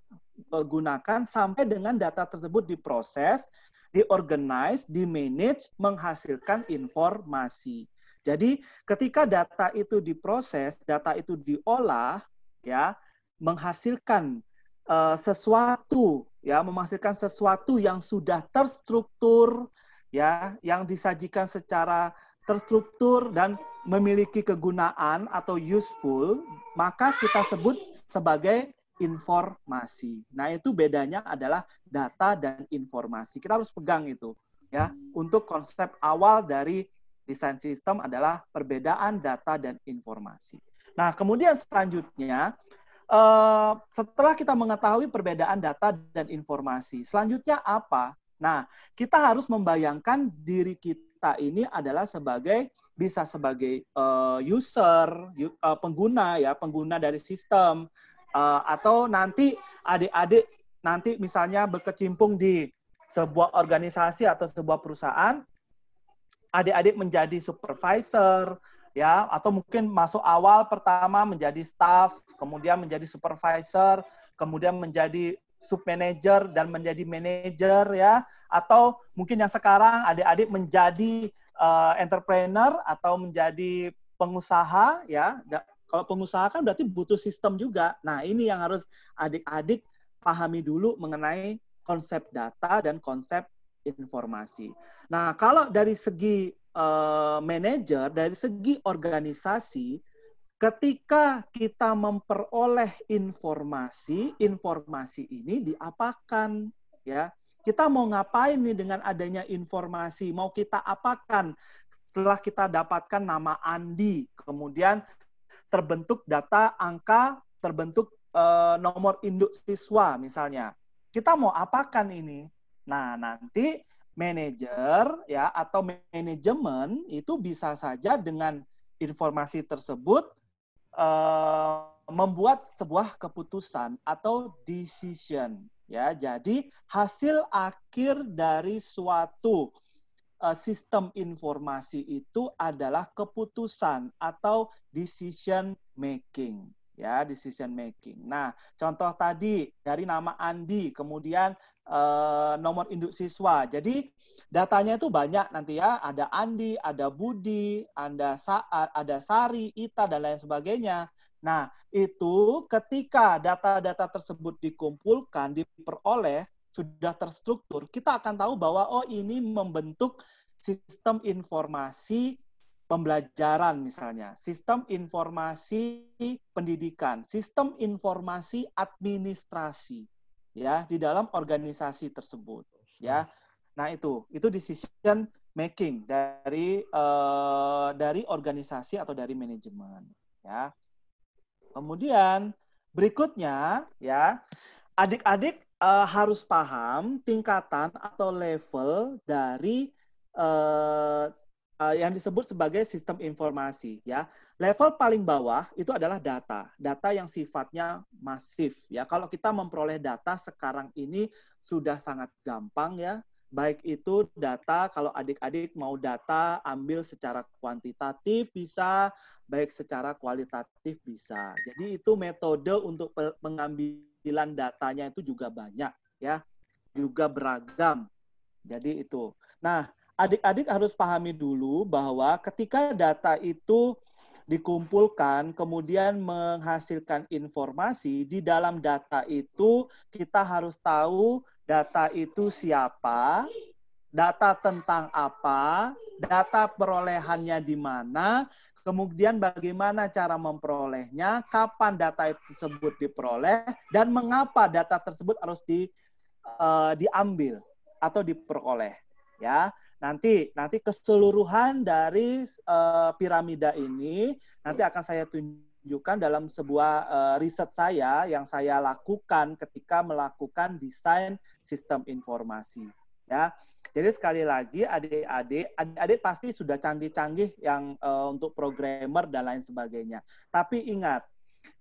e, gunakan sampai dengan data tersebut diproses, diorganize, manage menghasilkan informasi. Jadi ketika data itu diproses, data itu diolah, ya menghasilkan uh, sesuatu, ya menghasilkan sesuatu yang sudah terstruktur, ya yang disajikan secara terstruktur dan memiliki kegunaan atau useful, maka kita sebut sebagai informasi. Nah, itu bedanya adalah data dan informasi. Kita harus pegang itu ya. Untuk konsep awal dari desain sistem adalah perbedaan data dan informasi. Nah, kemudian selanjutnya eh, setelah kita mengetahui perbedaan data dan informasi, selanjutnya apa? Nah, kita harus membayangkan diri kita kita ini adalah sebagai bisa sebagai uh, user uh, pengguna ya pengguna dari sistem uh, atau nanti adik-adik nanti misalnya berkecimpung di sebuah organisasi atau sebuah perusahaan adik-adik menjadi supervisor ya atau mungkin masuk awal pertama menjadi staff kemudian menjadi supervisor kemudian menjadi sub manager dan menjadi manager ya atau mungkin yang sekarang adik-adik menjadi uh, entrepreneur atau menjadi pengusaha ya kalau pengusaha kan berarti butuh sistem juga nah ini yang harus adik-adik pahami dulu mengenai konsep data dan konsep informasi nah kalau dari segi uh, manager dari segi organisasi Ketika kita memperoleh informasi, informasi ini diapakan ya? Kita mau ngapain nih dengan adanya informasi? Mau kita apakan? Setelah kita dapatkan nama Andi, kemudian terbentuk data angka, terbentuk eh, nomor induk siswa misalnya. Kita mau apakan ini? Nah, nanti manajer ya atau manajemen itu bisa saja dengan informasi tersebut Eh, membuat sebuah keputusan atau decision ya. Jadi hasil akhir dari suatu eh, sistem informasi itu adalah keputusan atau decision making ya decision making. Nah, contoh tadi dari nama Andi, kemudian eh, nomor induk siswa. Jadi datanya itu banyak nanti ya, ada Andi, ada Budi, ada Saat, ada Sari, Ita dan lain sebagainya. Nah, itu ketika data-data tersebut dikumpulkan, diperoleh, sudah terstruktur, kita akan tahu bahwa oh ini membentuk sistem informasi pembelajaran misalnya, sistem informasi pendidikan, sistem informasi administrasi ya di dalam organisasi tersebut ya. Nah, itu itu decision making dari uh, dari organisasi atau dari manajemen ya. Kemudian berikutnya ya, adik-adik uh, harus paham tingkatan atau level dari uh, Eh, yang disebut sebagai sistem informasi ya. Level paling bawah itu adalah data, data yang sifatnya masif ya. Kalau kita memperoleh data sekarang ini sudah sangat gampang ya. Baik itu data kalau adik-adik mau data ambil secara kuantitatif bisa, baik secara kualitatif bisa. Jadi itu metode untuk pengambilan datanya itu juga banyak ya, juga beragam. Jadi itu. Nah, adik-adik harus pahami dulu bahwa ketika data itu dikumpulkan kemudian menghasilkan informasi di dalam data itu kita harus tahu data itu siapa, data tentang apa, data perolehannya di mana, kemudian bagaimana cara memperolehnya, kapan data tersebut diperoleh dan mengapa data tersebut harus di uh, diambil atau diperoleh ya. Nanti nanti keseluruhan dari uh, piramida ini nanti akan saya tunjukkan dalam sebuah uh, riset saya yang saya lakukan ketika melakukan desain sistem informasi ya. Jadi sekali lagi adik-adik, adik-adik pasti sudah canggih-canggih yang uh, untuk programmer dan lain sebagainya. Tapi ingat,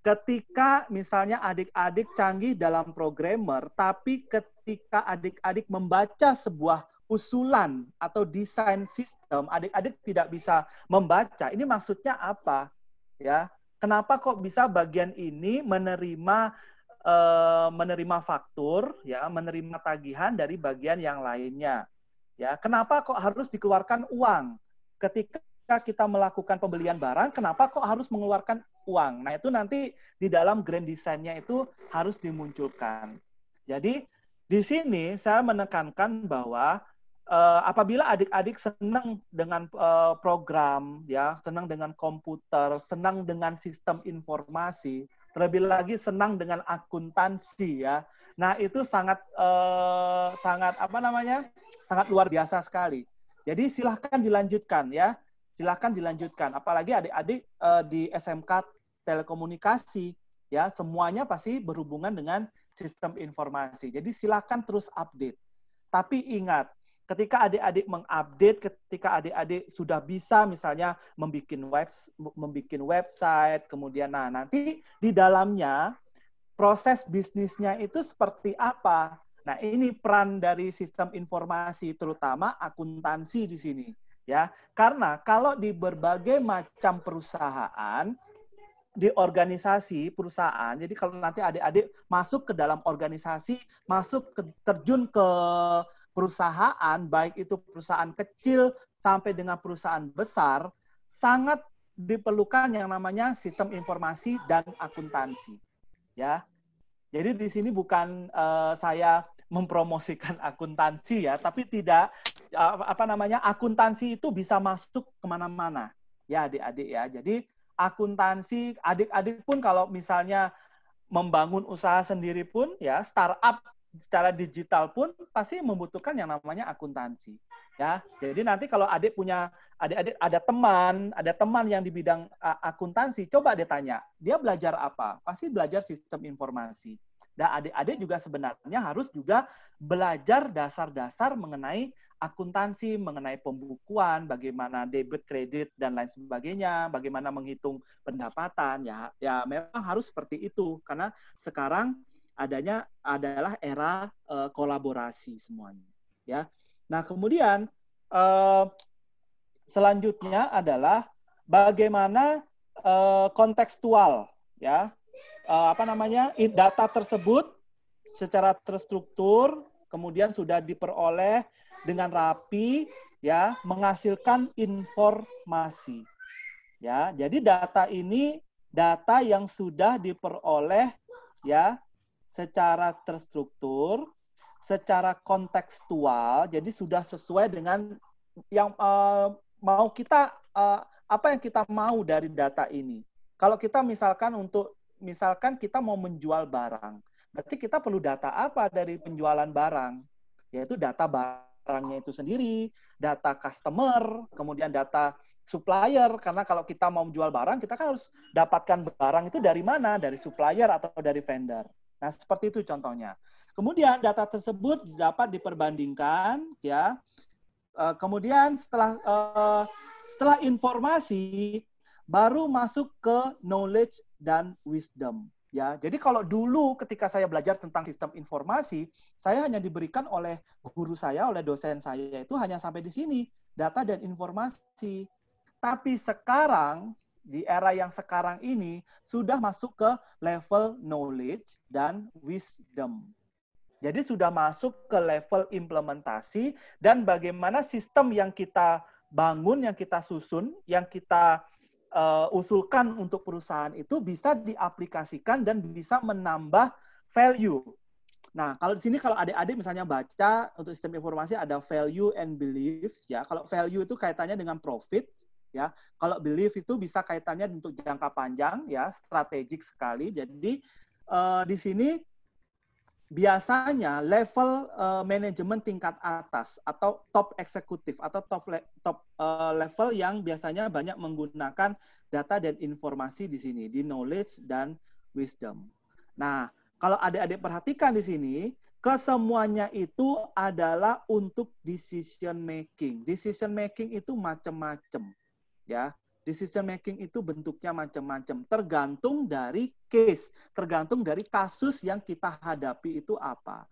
ketika misalnya adik-adik canggih dalam programmer, tapi ketika adik-adik membaca sebuah usulan atau desain sistem adik-adik tidak bisa membaca, ini maksudnya apa? Ya, kenapa kok bisa bagian ini menerima e, menerima faktur, ya, menerima tagihan dari bagian yang lainnya? Ya, kenapa kok harus dikeluarkan uang ketika kita melakukan pembelian barang, kenapa kok harus mengeluarkan uang? Nah, itu nanti di dalam grand desainnya itu harus dimunculkan. Jadi, di sini saya menekankan bahwa uh, apabila adik-adik senang dengan uh, program ya, senang dengan komputer, senang dengan sistem informasi, terlebih lagi senang dengan akuntansi ya. Nah, itu sangat uh, sangat apa namanya? sangat luar biasa sekali. Jadi silahkan dilanjutkan ya. Silahkan dilanjutkan apalagi adik-adik uh, di SMK telekomunikasi ya, semuanya pasti berhubungan dengan sistem informasi. Jadi silahkan terus update. Tapi ingat, ketika adik-adik mengupdate, ketika adik-adik sudah bisa misalnya membuat web, membuat website, kemudian nah nanti di dalamnya proses bisnisnya itu seperti apa. Nah, ini peran dari sistem informasi terutama akuntansi di sini ya. Karena kalau di berbagai macam perusahaan di organisasi perusahaan. Jadi kalau nanti adik-adik masuk ke dalam organisasi, masuk ke, terjun ke perusahaan, baik itu perusahaan kecil sampai dengan perusahaan besar, sangat diperlukan yang namanya sistem informasi dan akuntansi. Ya, jadi di sini bukan uh, saya mempromosikan akuntansi ya, tapi tidak uh, apa namanya akuntansi itu bisa masuk kemana-mana ya adik-adik ya. Jadi akuntansi adik-adik pun kalau misalnya membangun usaha sendiri pun ya startup secara digital pun pasti membutuhkan yang namanya akuntansi ya jadi nanti kalau adik punya adik-adik ada teman ada teman yang di bidang akuntansi coba dia tanya dia belajar apa pasti belajar sistem informasi dan adik-adik juga sebenarnya harus juga belajar dasar-dasar mengenai akuntansi, mengenai pembukuan, bagaimana debit, kredit dan lain sebagainya, bagaimana menghitung pendapatan ya. Ya memang harus seperti itu karena sekarang adanya adalah era uh, kolaborasi semuanya ya nah kemudian uh, selanjutnya adalah bagaimana uh, kontekstual ya uh, apa namanya data tersebut secara terstruktur kemudian sudah diperoleh dengan rapi ya menghasilkan informasi ya jadi data ini data yang sudah diperoleh ya secara terstruktur, secara kontekstual, jadi sudah sesuai dengan yang uh, mau kita uh, apa yang kita mau dari data ini. Kalau kita misalkan untuk misalkan kita mau menjual barang, berarti kita perlu data apa dari penjualan barang? Yaitu data barangnya itu sendiri, data customer, kemudian data supplier karena kalau kita mau menjual barang kita kan harus dapatkan barang itu dari mana dari supplier atau dari vendor Nah, seperti itu contohnya. Kemudian data tersebut dapat diperbandingkan ya. Eh, kemudian setelah eh, setelah informasi baru masuk ke knowledge dan wisdom ya. Jadi kalau dulu ketika saya belajar tentang sistem informasi, saya hanya diberikan oleh guru saya, oleh dosen saya itu hanya sampai di sini data dan informasi. Tapi sekarang di era yang sekarang ini sudah masuk ke level knowledge dan wisdom. Jadi sudah masuk ke level implementasi dan bagaimana sistem yang kita bangun, yang kita susun, yang kita uh, usulkan untuk perusahaan itu bisa diaplikasikan dan bisa menambah value. Nah, kalau di sini kalau adik-adik misalnya baca untuk sistem informasi ada value and beliefs ya. Kalau value itu kaitannya dengan profit, ya. Kalau belief itu bisa kaitannya untuk jangka panjang ya, strategik sekali. Jadi uh, di sini biasanya level uh, manajemen tingkat atas atau top eksekutif atau top le top uh, level yang biasanya banyak menggunakan data dan informasi di sini di knowledge dan wisdom. Nah, kalau adik-adik perhatikan di sini, kesemuanya itu adalah untuk decision making. Decision making itu macam-macam ya decision making itu bentuknya macam-macam tergantung dari case tergantung dari kasus yang kita hadapi itu apa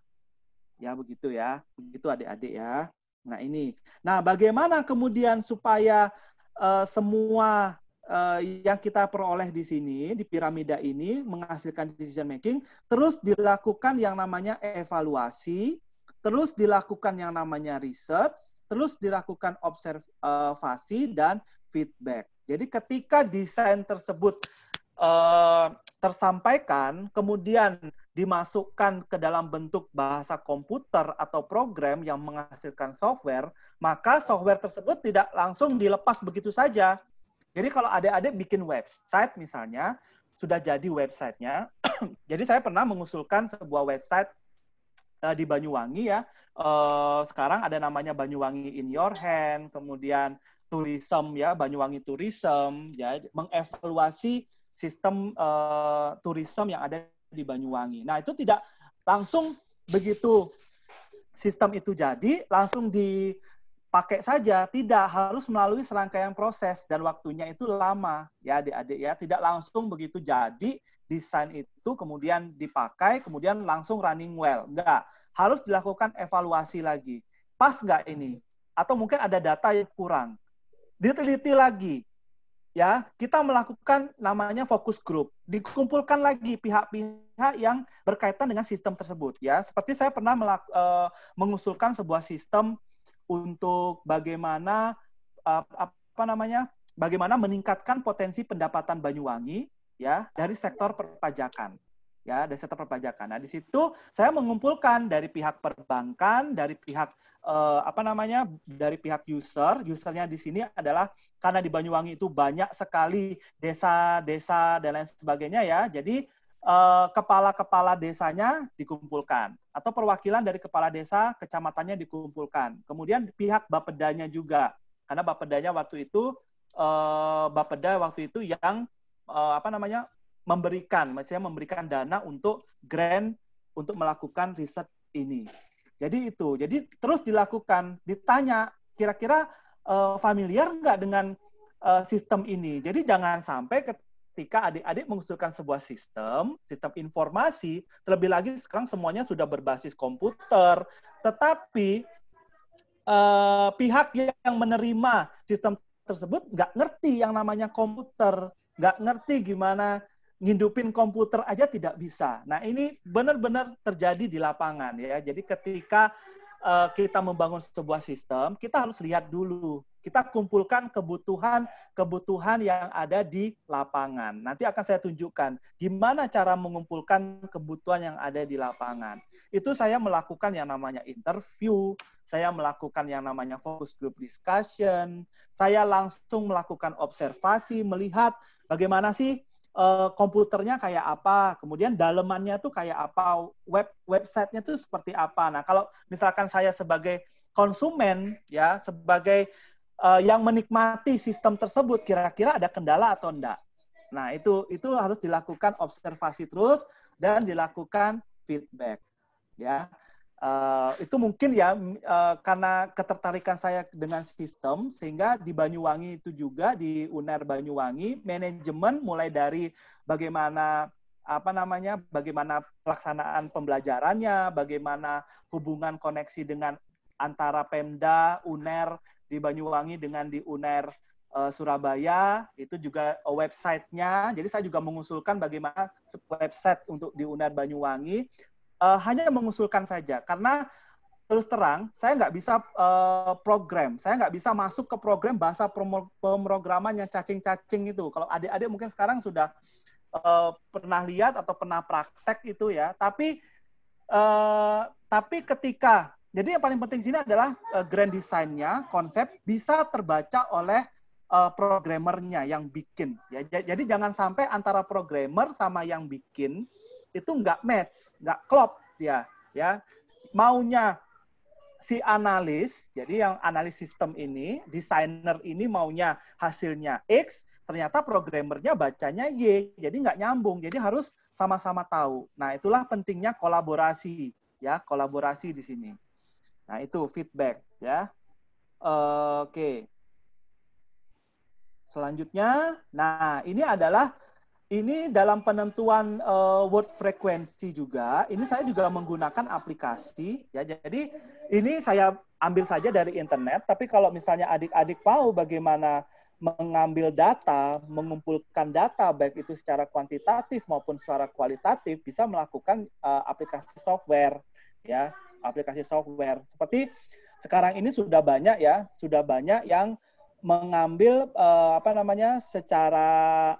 ya begitu ya begitu adik-adik ya nah ini nah bagaimana kemudian supaya uh, semua eh, yang kita peroleh di sini di piramida ini menghasilkan decision making terus dilakukan yang namanya evaluasi terus dilakukan yang namanya research terus dilakukan observasi eh, dan feedback. Jadi ketika desain tersebut uh, tersampaikan, kemudian dimasukkan ke dalam bentuk bahasa komputer atau program yang menghasilkan software, maka software tersebut tidak langsung dilepas begitu saja. Jadi kalau adik-adik bikin website misalnya, sudah jadi websitenya, jadi saya pernah mengusulkan sebuah website eh, di Banyuwangi ya, eh, sekarang ada namanya Banyuwangi in your hand, kemudian tourism ya Banyuwangi tourism ya mengevaluasi sistem uh, eh, tourism yang ada di Banyuwangi. Nah itu tidak langsung begitu sistem itu jadi langsung dipakai saja tidak harus melalui serangkaian proses dan waktunya itu lama ya adik-adik ya tidak langsung begitu jadi desain itu kemudian dipakai kemudian langsung running well enggak harus dilakukan evaluasi lagi pas enggak ini atau mungkin ada data yang kurang diteliti lagi. Ya, kita melakukan namanya fokus group. Dikumpulkan lagi pihak-pihak yang berkaitan dengan sistem tersebut ya. Seperti saya pernah melaku, e, eh, mengusulkan sebuah sistem untuk bagaimana e, apa namanya? bagaimana meningkatkan potensi pendapatan Banyuwangi ya dari sektor perpajakan ya dari sektor perpajakan. Nah, di situ saya mengumpulkan dari pihak perbankan, dari pihak eh, apa namanya? dari pihak user. Usernya di sini adalah karena di Banyuwangi itu banyak sekali desa-desa dan lain sebagainya ya. Jadi eh, kepala-kepala desanya dikumpulkan atau perwakilan dari kepala desa kecamatannya dikumpulkan. Kemudian pihak Bapedanya juga. Karena Bapedanya waktu itu eh, Bapeda waktu itu yang eh, apa namanya memberikan, maksudnya memberikan dana untuk grant untuk melakukan riset ini. Jadi itu, jadi terus dilakukan, ditanya kira-kira uh, familiar nggak dengan uh, sistem ini. Jadi jangan sampai ketika adik-adik mengusulkan sebuah sistem, sistem informasi, terlebih lagi sekarang semuanya sudah berbasis komputer, tetapi uh, pihak yang menerima sistem tersebut nggak ngerti yang namanya komputer, nggak ngerti gimana ngindupin komputer aja tidak bisa. Nah, ini benar-benar terjadi di lapangan ya. Jadi ketika uh, kita membangun sebuah sistem, kita harus lihat dulu. Kita kumpulkan kebutuhan-kebutuhan yang ada di lapangan. Nanti akan saya tunjukkan gimana cara mengumpulkan kebutuhan yang ada di lapangan. Itu saya melakukan yang namanya interview, saya melakukan yang namanya focus group discussion, saya langsung melakukan observasi, melihat bagaimana sih Eh, komputernya kayak apa, kemudian dalemannya tuh kayak apa, web websitenya tuh seperti apa. Nah, kalau misalkan saya sebagai konsumen ya, sebagai uh, yang menikmati sistem tersebut, kira-kira ada kendala atau enggak? Nah, itu itu harus dilakukan observasi terus dan dilakukan feedback. Ya. Uh, itu mungkin ya uh, karena ketertarikan saya dengan sistem sehingga di Banyuwangi itu juga di UNER Banyuwangi manajemen mulai dari bagaimana apa namanya bagaimana pelaksanaan pembelajarannya, bagaimana hubungan koneksi dengan antara Pemda UNER di Banyuwangi dengan di UNER uh, Surabaya itu juga websitenya. Jadi saya juga mengusulkan bagaimana website untuk di UNER Banyuwangi uh, hanya mengusulkan saja karena terus terang saya nggak bisa uh, program, saya nggak bisa masuk ke program bahasa pemrograman yang cacing-cacing itu. Kalau adik-adik mungkin sekarang sudah uh, pernah lihat atau pernah praktek itu ya, tapi uh, tapi ketika jadi yang paling penting sini adalah uh, grand desainnya konsep bisa terbaca oleh uh, programmernya yang bikin. Ya, jadi jangan sampai antara programmer sama yang bikin itu nggak match, nggak klop dia, ya. Maunya si analis, jadi yang analis sistem ini, desainer ini maunya hasilnya X, ternyata programmernya bacanya Y, jadi nggak nyambung, jadi harus sama-sama tahu. Nah itulah pentingnya kolaborasi, ya kolaborasi di sini. Nah itu feedback, ya. Oke. Okay. Selanjutnya, nah ini adalah ini dalam penentuan uh, word frequency juga, ini saya juga menggunakan aplikasi ya. Jadi ini saya ambil saja dari internet, tapi kalau misalnya adik-adik mau bagaimana mengambil data, mengumpulkan data baik itu secara kuantitatif maupun secara kualitatif bisa melakukan uh, aplikasi software ya, aplikasi software. Seperti sekarang ini sudah banyak ya, sudah banyak yang mengambil uh, apa namanya secara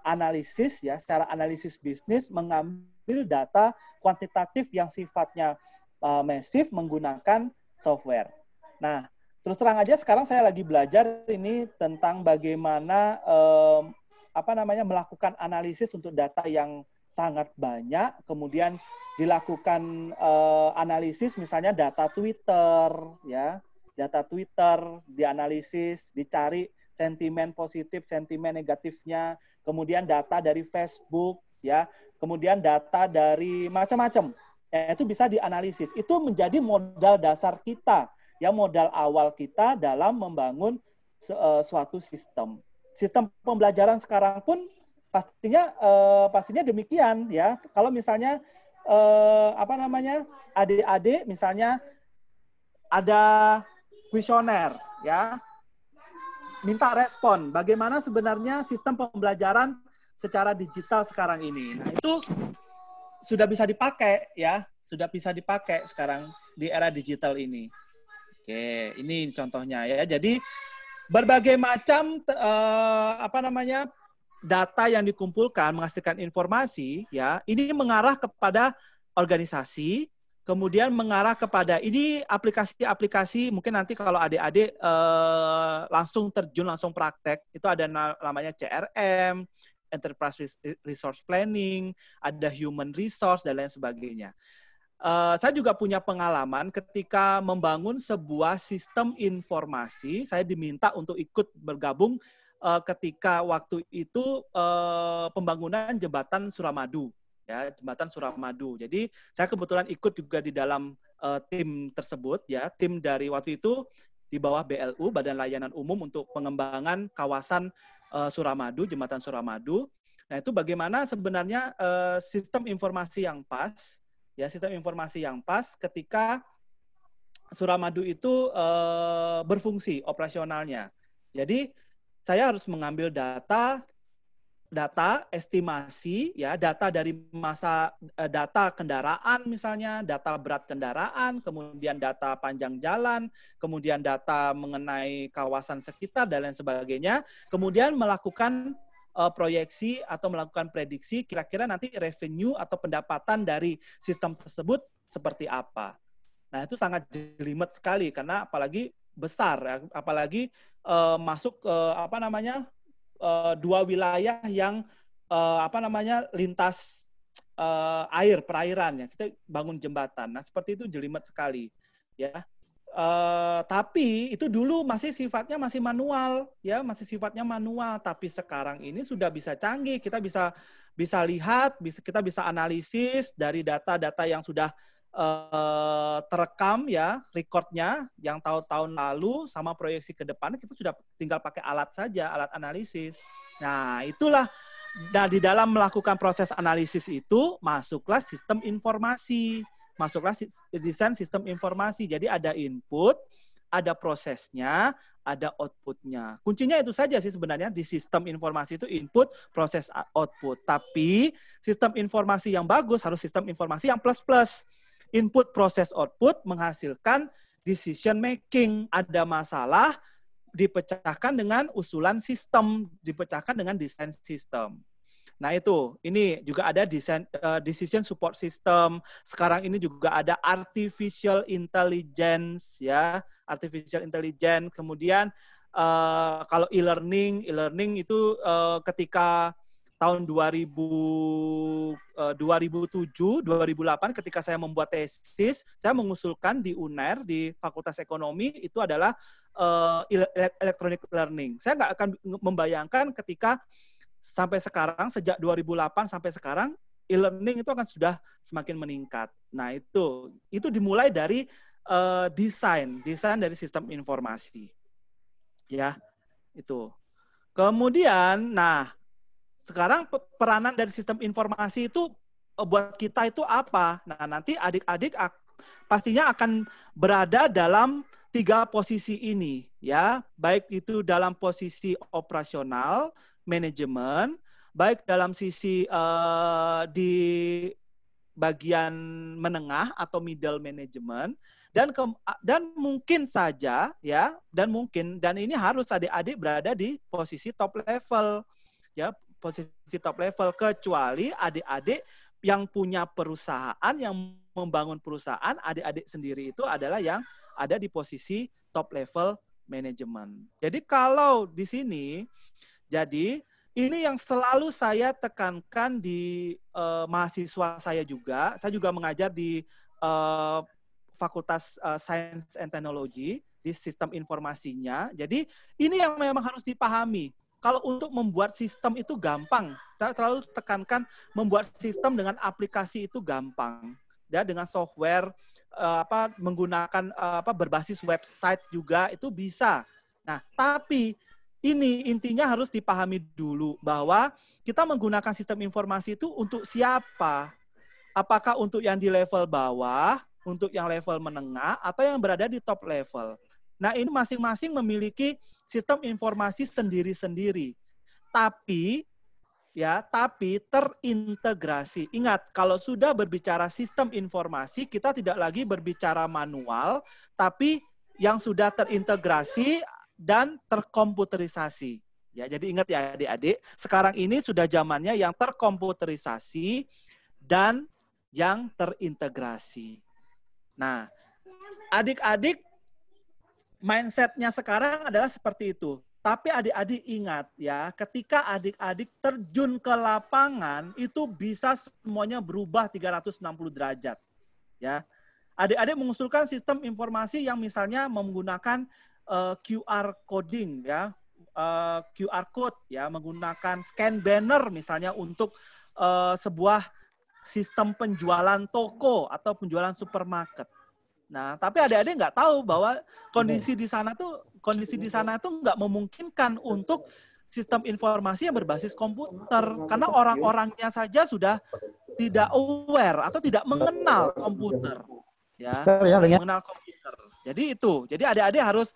analisis ya, secara analisis bisnis mengambil data kuantitatif yang sifatnya uh, masif menggunakan software. Nah, terus terang aja sekarang saya lagi belajar ini tentang bagaimana um, apa namanya melakukan analisis untuk data yang sangat banyak, kemudian dilakukan uh, analisis misalnya data Twitter ya, data Twitter, dianalisis, dicari sentimen positif, sentimen negatifnya, kemudian data dari Facebook, ya, kemudian data dari macam-macam. Ya, itu bisa dianalisis. Itu menjadi modal dasar kita, ya modal awal kita dalam membangun eh, suatu sistem. Sistem pembelajaran sekarang pun pastinya eh, pastinya demikian ya. Kalau misalnya eh, apa namanya adik-adik misalnya ada kuesioner ya. Minta respon bagaimana sebenarnya sistem pembelajaran secara digital sekarang ini. Nah, itu sudah bisa dipakai ya, sudah bisa dipakai sekarang di era digital ini. Oke, ini contohnya ya. Jadi berbagai macam uh, apa namanya data yang dikumpulkan menghasilkan informasi ya ini mengarah kepada organisasi kemudian mengarah kepada ini aplikasi-aplikasi mungkin nanti kalau adik-adik eh, langsung terjun langsung praktek itu ada namanya CRM, Enterprise Resource Planning, ada Human Resource dan lain sebagainya. Uh, saya juga punya pengalaman ketika membangun sebuah sistem informasi. Saya diminta untuk ikut bergabung uh, ketika waktu itu uh, pembangunan jembatan Suramadu ya jembatan Suramadu. Jadi saya kebetulan ikut juga di dalam uh, tim tersebut ya tim dari waktu itu di bawah BLU Badan Layanan Umum untuk pengembangan kawasan uh, Suramadu jembatan Suramadu. Nah itu bagaimana sebenarnya uh, sistem informasi yang pas ya sistem informasi yang pas ketika Suramadu itu uh, berfungsi operasionalnya. Jadi saya harus mengambil data data estimasi ya data dari masa eh, data kendaraan misalnya data berat kendaraan kemudian data panjang jalan kemudian data mengenai kawasan sekitar dan lain sebagainya kemudian melakukan uh, proyeksi atau melakukan prediksi kira-kira nanti revenue atau pendapatan dari sistem tersebut seperti apa nah itu sangat jelimet sekali karena apalagi besar ya, apalagi uh, masuk ke apa namanya Eh, dua wilayah yang uh, apa namanya lintas uh, air perairan ya. Kita bangun jembatan. Nah seperti itu jelimet sekali ya. Uh, tapi itu dulu masih sifatnya masih manual ya masih sifatnya manual tapi sekarang ini sudah bisa canggih kita bisa bisa lihat bisa kita bisa analisis dari data-data yang sudah uh, terekam ya recordnya yang tahun-tahun lalu sama proyeksi ke depan kita sudah tinggal pakai alat saja alat analisis nah itulah nah di dalam melakukan proses analisis itu masuklah sistem informasi masuklah desain sistem informasi jadi ada input ada prosesnya, ada outputnya. Kuncinya itu saja sih sebenarnya di sistem informasi itu input, proses, output. Tapi sistem informasi yang bagus harus sistem informasi yang plus-plus. Input proses output menghasilkan decision making. Ada masalah dipecahkan dengan usulan sistem, dipecahkan dengan desain sistem. Nah itu, ini juga ada desain uh, decision support system. Sekarang ini juga ada artificial intelligence ya, artificial intelligence. Kemudian uh, kalau e-learning, e-learning itu uh, ketika tahun 2000, 2007, 2008 ketika saya membuat tesis, saya mengusulkan di UNER, di Fakultas Ekonomi, itu adalah uh, electronic learning. Saya nggak akan membayangkan ketika sampai sekarang, sejak 2008 sampai sekarang, e-learning itu akan sudah semakin meningkat. Nah itu, itu dimulai dari uh, desain, desain dari sistem informasi. Ya, itu. Kemudian, nah sekarang peranan dari sistem informasi itu e, buat kita itu apa? Nah, nanti adik-adik pastinya akan berada dalam tiga posisi ini ya, baik itu dalam posisi operasional, manajemen, baik dalam sisi uh, di bagian menengah atau middle management dan ke, dan mungkin saja ya dan mungkin dan ini harus adik-adik berada di posisi top level ya posisi top level kecuali adik-adik yang punya perusahaan yang membangun perusahaan adik-adik sendiri itu adalah yang ada di posisi top level manajemen. Jadi kalau di sini jadi ini yang selalu saya tekankan di uh, mahasiswa saya juga. Saya juga mengajar di uh, Fakultas uh, eh, Science and Technology di sistem informasinya. Jadi ini yang memang harus dipahami kalau untuk membuat sistem itu gampang. Saya selalu tekankan membuat sistem dengan aplikasi itu gampang. Ya, dengan software eh, apa menggunakan eh, apa berbasis website juga itu bisa. Nah, tapi ini intinya harus dipahami dulu bahwa kita menggunakan sistem informasi itu untuk siapa? Apakah untuk yang di level bawah, untuk yang level menengah atau yang berada di top level? Nah, ini masing-masing memiliki sistem informasi sendiri-sendiri. Tapi ya, tapi terintegrasi. Ingat, kalau sudah berbicara sistem informasi, kita tidak lagi berbicara manual, tapi yang sudah terintegrasi dan terkomputerisasi. Ya, jadi ingat ya adik-adik, sekarang ini sudah zamannya yang terkomputerisasi dan yang terintegrasi. Nah, adik-adik mindsetnya sekarang adalah seperti itu. Tapi adik-adik ingat ya, ketika adik-adik terjun ke lapangan itu bisa semuanya berubah 360 derajat. Ya. Adik-adik mengusulkan sistem informasi yang misalnya menggunakan uh, eh, QR coding ya, uh, eh, QR code ya, menggunakan scan banner misalnya untuk uh, sebuah sistem penjualan toko atau penjualan supermarket Nah, tapi ada-ada nggak tahu bahwa iya. kondisi di sana tuh kondisi di sana tuh nggak memungkinkan untuk sistem informasi yang berbasis komputer karena orang-orangnya saja sudah tidak aware atau tidak mengenal komputer ya, ya mengenal komputer. Jadi itu. Jadi adik-adik harus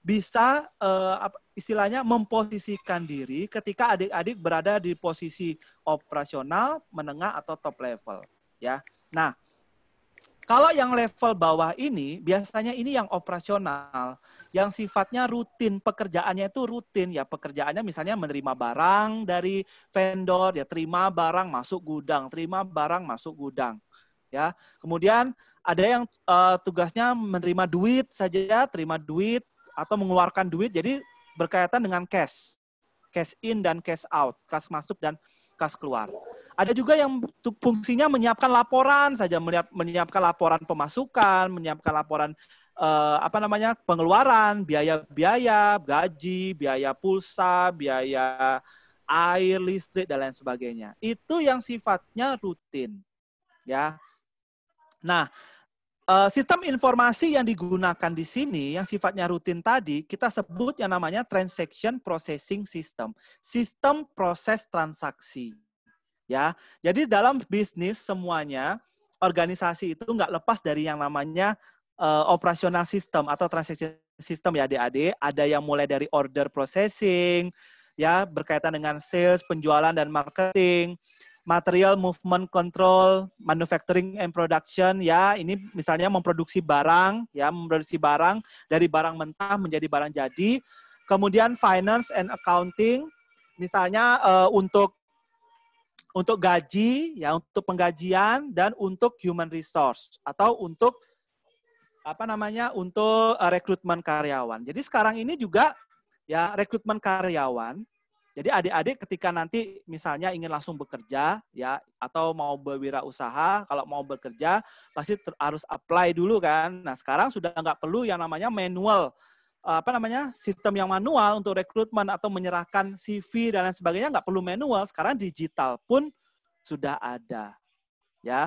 bisa uh, istilahnya memposisikan diri ketika adik-adik berada di posisi operasional, menengah atau top level ya. Nah, kalau yang level bawah ini, biasanya ini yang operasional, yang sifatnya rutin, pekerjaannya itu rutin. Ya pekerjaannya misalnya menerima barang dari vendor, ya terima barang masuk gudang, terima barang masuk gudang. Ya, kemudian ada yang uh, tugasnya menerima duit saja, terima duit atau mengeluarkan duit. Jadi berkaitan dengan cash, cash in dan cash out, cash masuk dan kas keluar. Ada juga yang fungsinya menyiapkan laporan saja, menyiapkan laporan pemasukan, menyiapkan laporan eh, apa namanya pengeluaran, biaya-biaya, gaji, biaya pulsa, biaya air, listrik dan lain sebagainya. Itu yang sifatnya rutin, ya. Nah, Eh, sistem informasi yang digunakan di sini yang sifatnya rutin tadi kita sebut yang namanya transaction processing system, sistem proses transaksi. Ya, jadi dalam bisnis semuanya organisasi itu nggak lepas dari yang namanya uh, operasional system atau transaction system ya adik-adik. Ada yang mulai dari order processing, ya berkaitan dengan sales, penjualan dan marketing material movement control, manufacturing and production ya. Ini misalnya memproduksi barang ya, memproduksi barang dari barang mentah menjadi barang jadi. Kemudian finance and accounting misalnya uh, untuk untuk gaji ya, untuk penggajian dan untuk human resource atau untuk apa namanya? untuk uh, rekrutmen karyawan. Jadi sekarang ini juga ya rekrutmen karyawan jadi adik-adik ketika nanti misalnya ingin langsung bekerja ya atau mau berwirausaha, kalau mau bekerja pasti harus apply dulu kan. Nah sekarang sudah nggak perlu yang namanya manual apa namanya sistem yang manual untuk rekrutmen atau menyerahkan CV dan lain sebagainya nggak perlu manual. Sekarang digital pun sudah ada ya.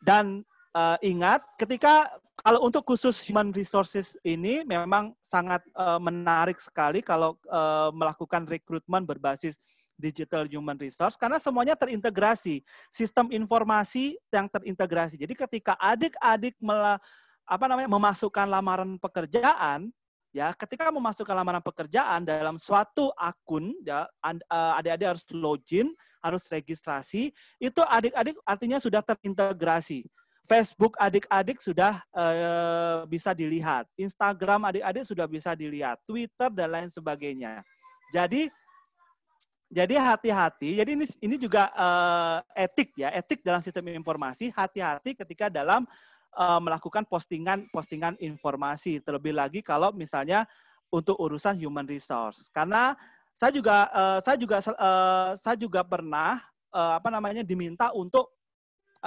Dan uh, ingat ketika kalau untuk khusus human resources ini memang sangat uh, menarik sekali kalau uh, melakukan rekrutmen berbasis digital human resource karena semuanya terintegrasi sistem informasi yang terintegrasi jadi ketika adik-adik mela, apa namanya memasukkan lamaran pekerjaan ya ketika memasukkan lamaran pekerjaan dalam suatu akun ya adik-adik harus login harus registrasi itu adik-adik artinya sudah terintegrasi Facebook adik-adik sudah uh, bisa dilihat, Instagram adik-adik sudah bisa dilihat, Twitter dan lain sebagainya. Jadi jadi hati-hati. Jadi ini ini juga uh, etik ya, etik dalam sistem informasi. Hati-hati ketika dalam uh, melakukan postingan-postingan informasi. Terlebih lagi kalau misalnya untuk urusan human resource. Karena saya juga uh, saya juga uh, saya juga pernah uh, apa namanya diminta untuk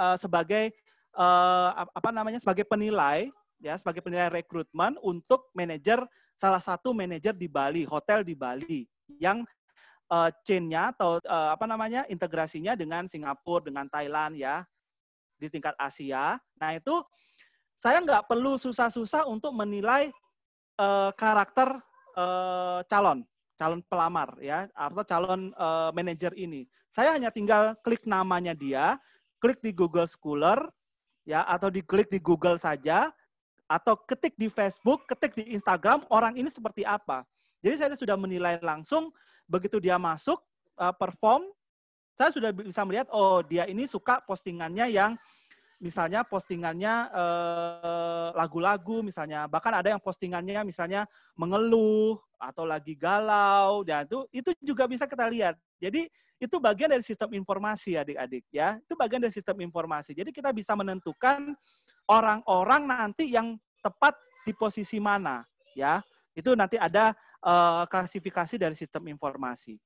uh, sebagai uh, apa namanya sebagai penilai ya sebagai penilai rekrutmen untuk manajer salah satu manajer di Bali, hotel di Bali yang uh, chainnya atau uh, apa namanya integrasinya dengan Singapura, dengan Thailand ya di tingkat Asia. Nah itu saya nggak perlu susah-susah untuk menilai uh, karakter uh, calon calon pelamar ya atau calon uh, manajer ini. Saya hanya tinggal klik namanya dia, klik di Google Scholar, ya atau diklik di Google saja atau ketik di Facebook, ketik di Instagram orang ini seperti apa. Jadi saya sudah menilai langsung begitu dia masuk eh, perform saya sudah bisa melihat oh dia ini suka postingannya yang misalnya postingannya eh, lagu-lagu eh, misalnya bahkan ada yang postingannya misalnya mengeluh atau lagi galau dan itu itu juga bisa kita lihat jadi itu bagian dari sistem informasi adik-adik ya. Itu bagian dari sistem informasi. Jadi kita bisa menentukan orang-orang nanti yang tepat di posisi mana ya. Itu nanti ada uh, klasifikasi dari sistem informasi.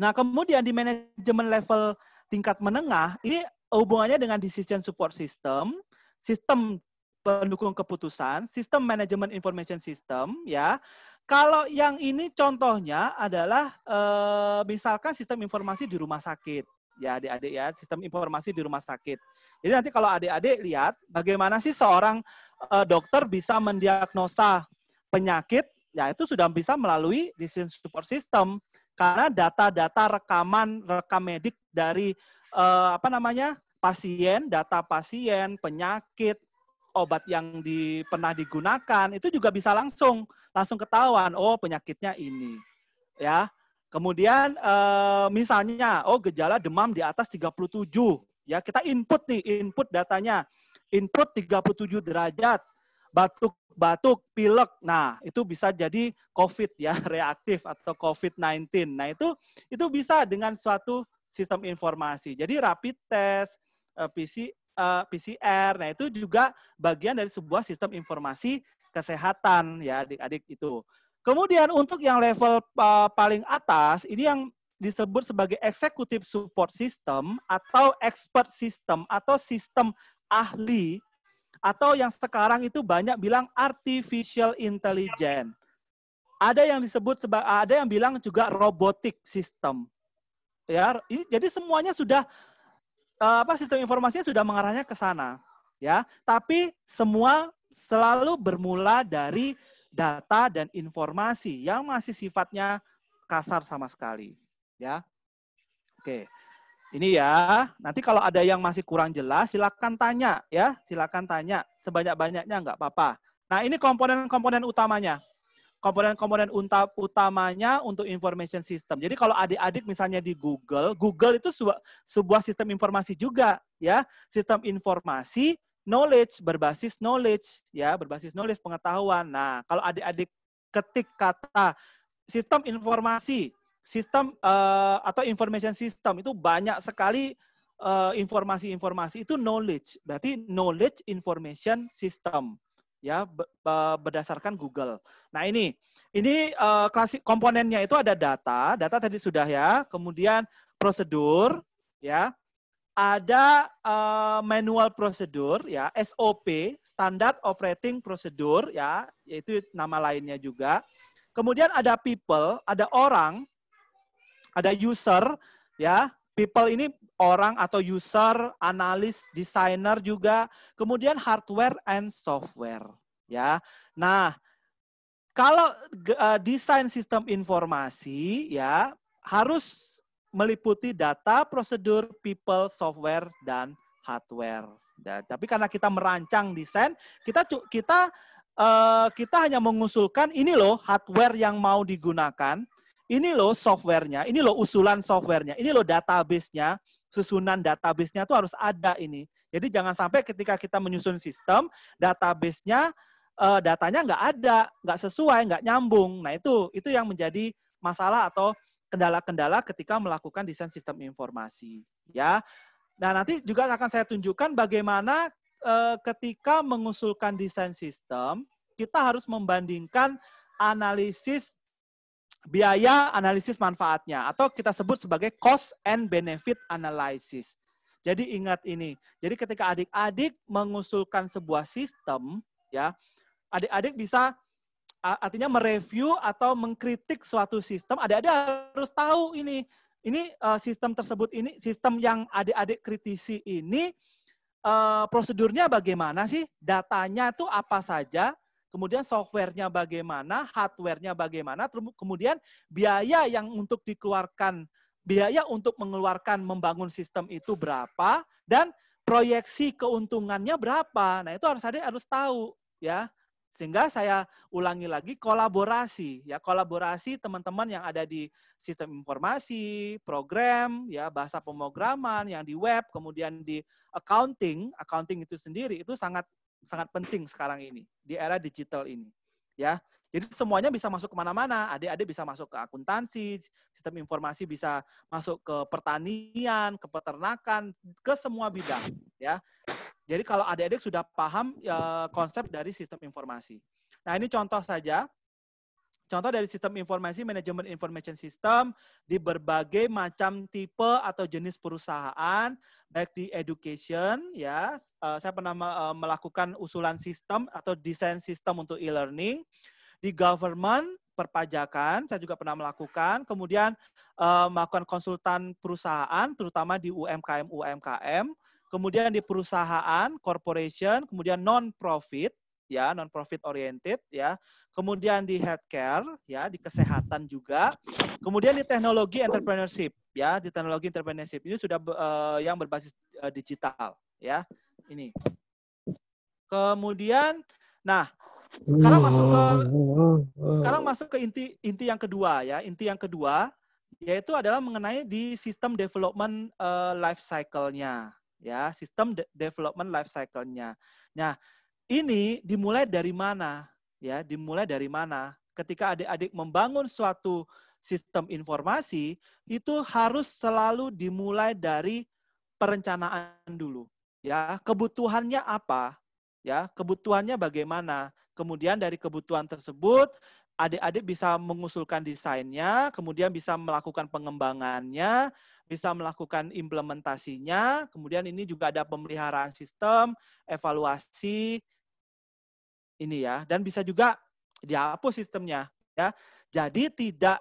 Nah, kemudian di manajemen level tingkat menengah ini hubungannya dengan decision support system, sistem pendukung keputusan, sistem manajemen information system ya. Kalau yang ini contohnya adalah e, misalkan sistem informasi di rumah sakit. Ya adik-adik ya, sistem informasi di rumah sakit. Jadi nanti kalau adik-adik lihat bagaimana sih seorang e, dokter bisa mendiagnosa penyakit, ya itu sudah bisa melalui decision support system karena data-data rekaman rekam medik dari e, apa namanya? pasien, data pasien, penyakit, obat yang di, pernah digunakan itu juga bisa langsung langsung ketahuan oh penyakitnya ini ya kemudian e, misalnya oh gejala demam di atas 37 ya kita input nih input datanya input 37 derajat batuk batuk pilek nah itu bisa jadi covid ya reaktif atau covid-19 nah itu itu bisa dengan suatu sistem informasi jadi rapid test eh, PCR uh, eh, PCR. Nah, itu juga bagian dari sebuah sistem informasi kesehatan ya adik-adik itu. Kemudian untuk yang level uh, paling atas, ini yang disebut sebagai executive support system atau expert system atau sistem ahli atau yang sekarang itu banyak bilang artificial intelligence. Ada yang disebut ada yang bilang juga robotic system. Ya, ini, jadi semuanya sudah Eh, apa sistem informasinya sudah mengarahnya ke sana ya. Tapi semua selalu bermula dari data dan informasi yang masih sifatnya kasar sama sekali ya. Oke. Ini ya, nanti kalau ada yang masih kurang jelas silakan tanya ya, silakan tanya sebanyak-banyaknya nggak apa-apa. Nah, ini komponen-komponen utamanya komponen-komponen utamanya untuk information system. Jadi kalau adik-adik misalnya di Google, Google itu sebuah, sebuah sistem informasi juga ya, sistem informasi knowledge berbasis knowledge ya, berbasis knowledge pengetahuan. Nah, kalau adik-adik ketik kata sistem informasi, sistem uh, atau information system itu banyak sekali eh, informasi-informasi uh, informasi -informasi. itu knowledge. Berarti knowledge information system ya berdasarkan Google. Nah ini ini uh, eh, klasik komponennya itu ada data, data tadi sudah ya, kemudian prosedur ya, ada uh, manual prosedur ya, SOP (Standard Operating Procedure) ya, yaitu nama lainnya juga. Kemudian ada people, ada orang, ada user ya, people ini orang atau user, analis, desainer juga, kemudian hardware and software, ya. Nah, kalau uh, desain sistem informasi ya harus meliputi data, prosedur, people, software dan hardware. Ya, tapi karena kita merancang desain, kita kita uh, kita hanya mengusulkan ini loh hardware yang mau digunakan, ini loh softwarenya, ini loh usulan softwarenya, ini loh database-nya, susunan database-nya tuh harus ada ini. Jadi jangan sampai ketika kita menyusun sistem, database-nya eh, datanya nggak ada, nggak sesuai, nggak nyambung. Nah itu itu yang menjadi masalah atau kendala-kendala ketika melakukan desain sistem informasi. Ya, nah nanti juga akan saya tunjukkan bagaimana eh, ketika mengusulkan desain sistem kita harus membandingkan analisis biaya analisis manfaatnya atau kita sebut sebagai cost and benefit analysis. Jadi ingat ini. Jadi ketika adik-adik mengusulkan sebuah sistem, ya, adik-adik bisa artinya mereview atau mengkritik suatu sistem. Adik-adik harus tahu ini, ini e, sistem tersebut ini sistem yang adik-adik kritisi ini e, prosedurnya bagaimana sih? Datanya itu apa saja? kemudian softwarenya bagaimana, hardwarenya bagaimana, kemudian biaya yang untuk dikeluarkan, biaya untuk mengeluarkan membangun sistem itu berapa, dan proyeksi keuntungannya berapa. Nah itu harus ada harus tahu ya. Sehingga saya ulangi lagi kolaborasi ya kolaborasi teman-teman yang ada di sistem informasi, program ya bahasa pemrograman yang di web kemudian di accounting, accounting itu sendiri itu sangat sangat penting sekarang ini di era digital ini ya jadi semuanya bisa masuk kemana-mana adik-adik bisa masuk ke akuntansi sistem informasi bisa masuk ke pertanian ke peternakan ke semua bidang ya jadi kalau adik-adik sudah paham ya, konsep dari sistem informasi nah ini contoh saja Contoh dari sistem informasi, manajemen information system di berbagai macam tipe atau jenis perusahaan, baik di education, ya. Eh, saya pernah eh, melakukan usulan sistem atau desain sistem untuk e-learning. Di government, perpajakan, saya juga pernah melakukan. Kemudian eh, melakukan konsultan perusahaan, terutama di UMKM-UMKM. Kemudian di perusahaan, corporation, kemudian non-profit ya non profit oriented ya kemudian di healthcare ya di kesehatan juga kemudian di teknologi entrepreneurship ya di teknologi entrepreneurship ini sudah uh, yang berbasis uh, digital ya ini kemudian nah sekarang masuk ke sekarang masuk ke inti inti yang kedua ya inti yang kedua yaitu adalah mengenai di sistem development uh, life cycle-nya ya sistem de development life cycle-nya. Nah, ini dimulai dari mana? Ya, dimulai dari mana? Ketika adik-adik membangun suatu sistem informasi, itu harus selalu dimulai dari perencanaan dulu. Ya, kebutuhannya apa? Ya, kebutuhannya bagaimana? Kemudian dari kebutuhan tersebut, adik-adik bisa mengusulkan desainnya, kemudian bisa melakukan pengembangannya, bisa melakukan implementasinya, kemudian ini juga ada pemeliharaan sistem, evaluasi, ini ya dan bisa juga dihapus sistemnya ya. Jadi tidak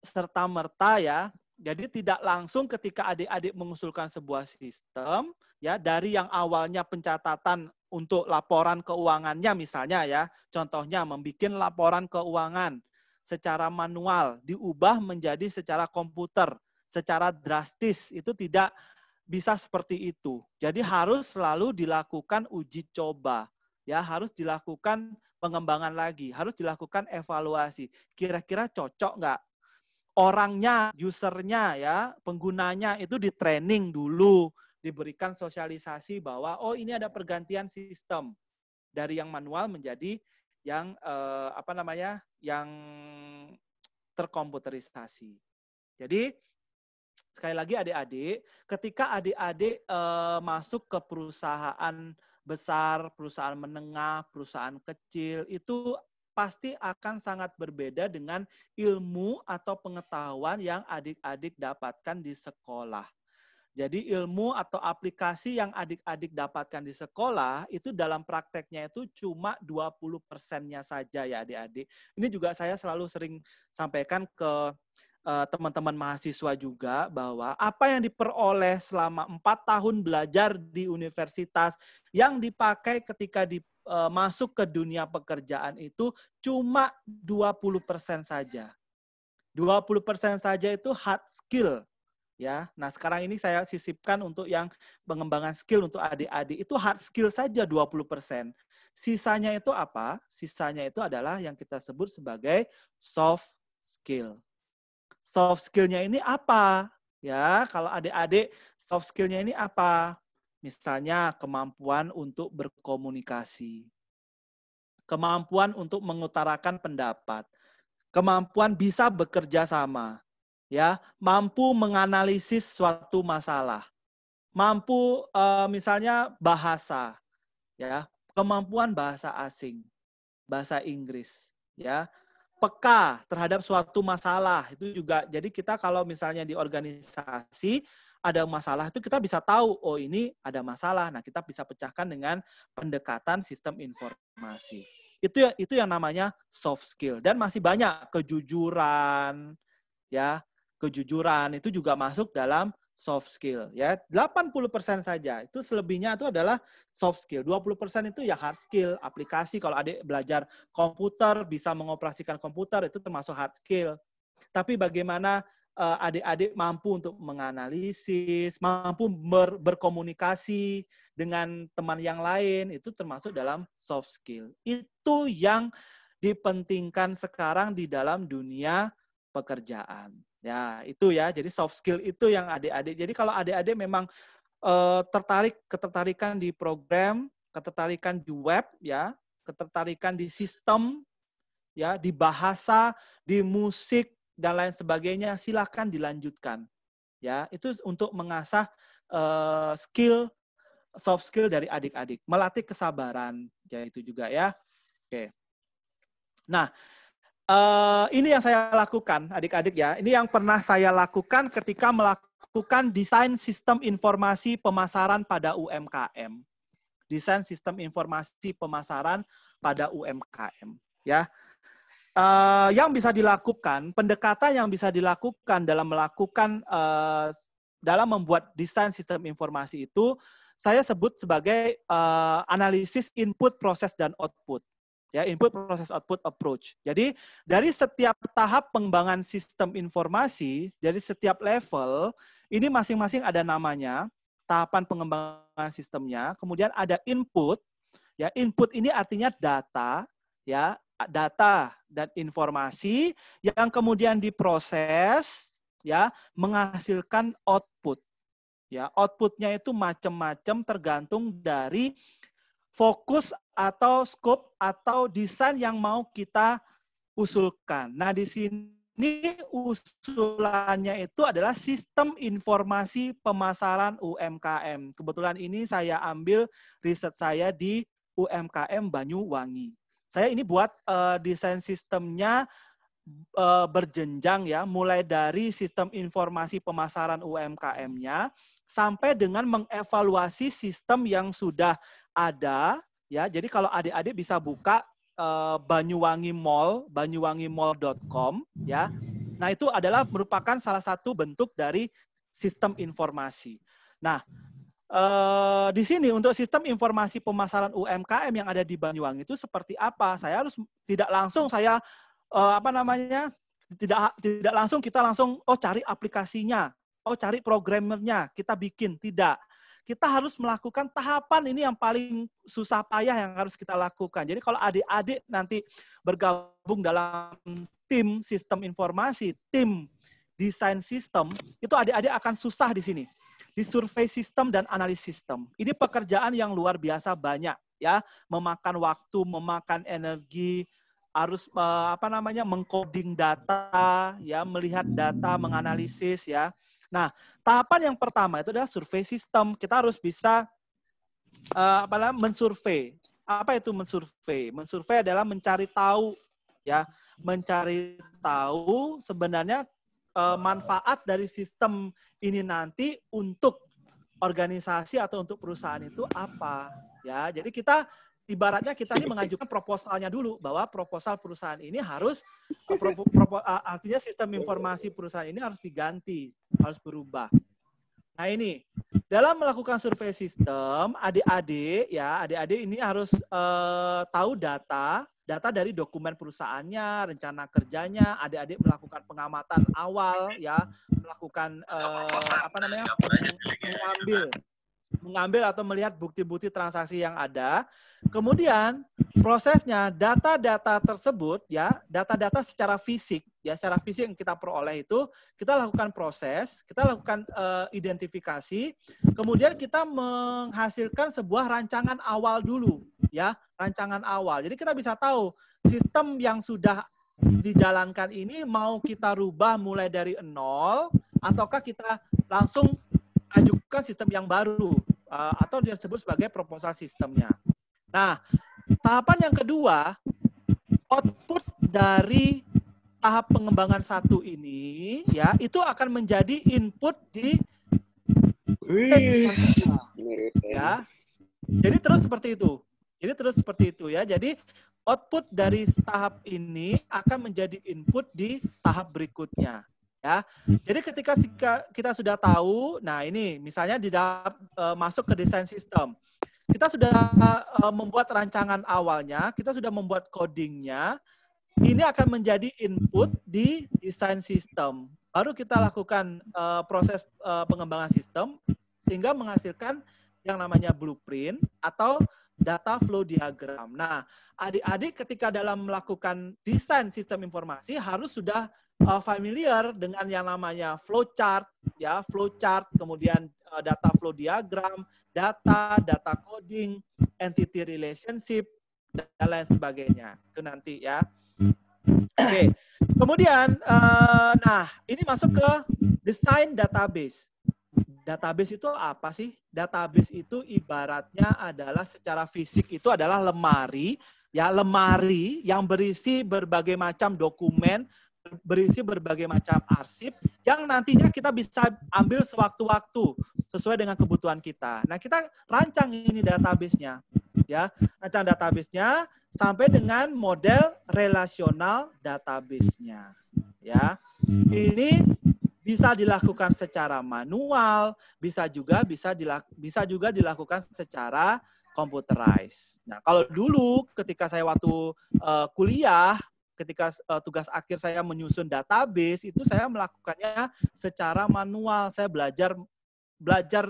serta merta ya. Jadi tidak langsung ketika adik-adik mengusulkan sebuah sistem ya dari yang awalnya pencatatan untuk laporan keuangannya misalnya ya. Contohnya membuat laporan keuangan secara manual diubah menjadi secara komputer secara drastis itu tidak bisa seperti itu. Jadi harus selalu dilakukan uji coba ya harus dilakukan pengembangan lagi, harus dilakukan evaluasi. Kira-kira cocok nggak? Orangnya, usernya, ya penggunanya itu di training dulu, diberikan sosialisasi bahwa oh ini ada pergantian sistem dari yang manual menjadi yang eh, apa namanya yang terkomputerisasi. Jadi sekali lagi adik-adik, ketika adik-adik eh, masuk ke perusahaan besar, perusahaan menengah, perusahaan kecil itu pasti akan sangat berbeda dengan ilmu atau pengetahuan yang adik-adik dapatkan di sekolah. Jadi ilmu atau aplikasi yang adik-adik dapatkan di sekolah itu dalam prakteknya itu cuma 20 persennya saja ya adik-adik. Ini juga saya selalu sering sampaikan ke Eh, teman-teman mahasiswa juga bahwa apa yang diperoleh selama empat tahun belajar di universitas yang dipakai ketika di, eh, masuk ke dunia pekerjaan itu cuma 20% saja. 20% saja itu hard skill ya. Nah, sekarang ini saya sisipkan untuk yang pengembangan skill untuk adik-adik itu hard skill saja 20%. Sisanya itu apa? Sisanya itu adalah yang kita sebut sebagai soft skill soft skillnya ini apa? Ya, kalau adik-adik soft skillnya ini apa? Misalnya kemampuan untuk berkomunikasi, kemampuan untuk mengutarakan pendapat, kemampuan bisa bekerja sama, ya, mampu menganalisis suatu masalah, mampu uh, misalnya bahasa, ya, kemampuan bahasa asing, bahasa Inggris, ya, peka terhadap suatu masalah itu juga jadi kita kalau misalnya di organisasi ada masalah itu kita bisa tahu oh ini ada masalah nah kita bisa pecahkan dengan pendekatan sistem informasi itu ya, itu yang namanya soft skill dan masih banyak kejujuran ya kejujuran itu juga masuk dalam soft skill ya. 80% saja. Itu selebihnya itu adalah soft skill. 20% itu ya hard skill, aplikasi kalau Adik belajar komputer, bisa mengoperasikan komputer itu termasuk hard skill. Tapi bagaimana eh, adik-adik mampu untuk menganalisis, mampu ber, berkomunikasi dengan teman yang lain, itu termasuk dalam soft skill. Itu yang dipentingkan sekarang di dalam dunia pekerjaan. Ya, itu ya. Jadi soft skill itu yang adik-adik. Jadi kalau adik-adik memang eh, tertarik ketertarikan di program, ketertarikan di web ya, ketertarikan di sistem ya, di bahasa, di musik dan lain sebagainya, silahkan dilanjutkan. Ya, itu untuk mengasah eh, skill soft skill dari adik-adik, melatih kesabaran, ya itu juga ya. Oke. Nah, Eh, ini yang saya lakukan, adik-adik ya. Ini yang pernah saya lakukan ketika melakukan desain sistem informasi pemasaran pada UMKM. Desain sistem informasi pemasaran pada UMKM, ya. Uh, yang bisa dilakukan, pendekatan yang bisa dilakukan dalam melakukan uh, dalam membuat desain sistem informasi itu, saya sebut sebagai uh, analisis input, proses dan output ya input proses output approach. Jadi dari setiap tahap pengembangan sistem informasi, jadi setiap level ini masing-masing ada namanya, tahapan pengembangan sistemnya, kemudian ada input. Ya, input ini artinya data, ya, data dan informasi yang kemudian diproses ya menghasilkan output. Ya, outputnya itu macam-macam tergantung dari fokus atau scope atau desain yang mau kita usulkan. Nah, di sini usulannya itu adalah sistem informasi pemasaran UMKM. Kebetulan ini saya ambil riset saya di UMKM Banyuwangi. Saya ini buat uh, desain sistemnya uh, berjenjang ya, mulai dari sistem informasi pemasaran UMKM-nya, sampai dengan mengevaluasi sistem yang sudah ada ya. Jadi kalau adik-adik bisa buka uh, Banyuwangi Mall, banyuwangi Mall.com ya. Nah, itu adalah merupakan salah satu bentuk dari sistem informasi. Nah, Uh, di sini untuk sistem informasi pemasaran UMKM yang ada di Banyuwangi itu seperti apa? Saya harus tidak langsung saya uh, apa namanya? tidak tidak langsung kita langsung oh cari aplikasinya oh cari programmernya, kita bikin. Tidak. Kita harus melakukan tahapan ini yang paling susah payah yang harus kita lakukan. Jadi kalau adik-adik nanti bergabung dalam tim sistem informasi, tim desain sistem, itu adik-adik akan susah di sini. Di survei sistem dan analis sistem. Ini pekerjaan yang luar biasa banyak ya, memakan waktu, memakan energi, harus eh, apa namanya mengcoding data ya melihat data menganalisis ya Nah, tahapan yang pertama itu adalah survei sistem. Kita harus bisa uh, apa namanya mensurvei. Apa itu mensurvei? Mensurvei adalah mencari tahu ya, mencari tahu sebenarnya uh, manfaat dari sistem ini nanti untuk organisasi atau untuk perusahaan itu apa ya. Jadi kita ibaratnya kita ini mengajukan proposalnya dulu bahwa proposal perusahaan ini harus eh, pro, pro, eh, artinya sistem informasi perusahaan ini harus diganti, harus berubah. Nah ini dalam melakukan survei sistem, adik-adik ya adik-adik ini harus eh, tahu data, data dari dokumen perusahaannya, rencana kerjanya, adik-adik melakukan pengamatan awal ya, melakukan eh, apa namanya mengambil mengambil atau melihat bukti-bukti transaksi yang ada. Kemudian prosesnya data-data tersebut ya, data-data secara fisik ya, secara fisik yang kita peroleh itu kita lakukan proses, kita lakukan uh, identifikasi, kemudian kita menghasilkan sebuah rancangan awal dulu ya, rancangan awal. Jadi kita bisa tahu sistem yang sudah dijalankan ini mau kita rubah mulai dari nol ataukah kita langsung merumuskan sistem yang baru uh, atau disebut sebagai proposal sistemnya. Nah, tahapan yang kedua, output dari tahap pengembangan satu ini ya itu akan menjadi input di ya. Jadi terus seperti itu. Jadi terus seperti itu ya. Jadi output dari tahap ini akan menjadi input di tahap berikutnya ya. Hmm. Jadi ketika kita sudah tahu, nah ini misalnya di uh, masuk ke desain sistem, kita sudah uh, membuat rancangan awalnya, kita sudah membuat codingnya, ini akan menjadi input di desain sistem. Baru kita lakukan uh, proses uh, pengembangan sistem sehingga menghasilkan yang namanya blueprint atau data flow diagram. Nah, adik-adik ketika dalam melakukan desain sistem informasi harus sudah uh, familiar dengan yang namanya flowchart, ya flowchart, kemudian uh, data flow diagram, data, data coding, entity relationship, dan lain sebagainya. Itu nanti ya. Oke, okay. kemudian, uh, nah ini masuk ke desain database. Database itu apa sih? Database itu ibaratnya adalah secara fisik itu adalah lemari, ya lemari yang berisi berbagai macam dokumen, berisi berbagai macam arsip yang nantinya kita bisa ambil sewaktu-waktu sesuai dengan kebutuhan kita. Nah, kita rancang ini database-nya ya. Rancang database-nya sampai dengan model relasional database-nya ya. Ini bisa dilakukan secara manual, bisa juga bisa dilak bisa juga dilakukan secara computerized. Nah, kalau dulu ketika saya waktu uh, kuliah ketika uh, tugas akhir saya menyusun database itu saya melakukannya secara manual. Saya belajar belajar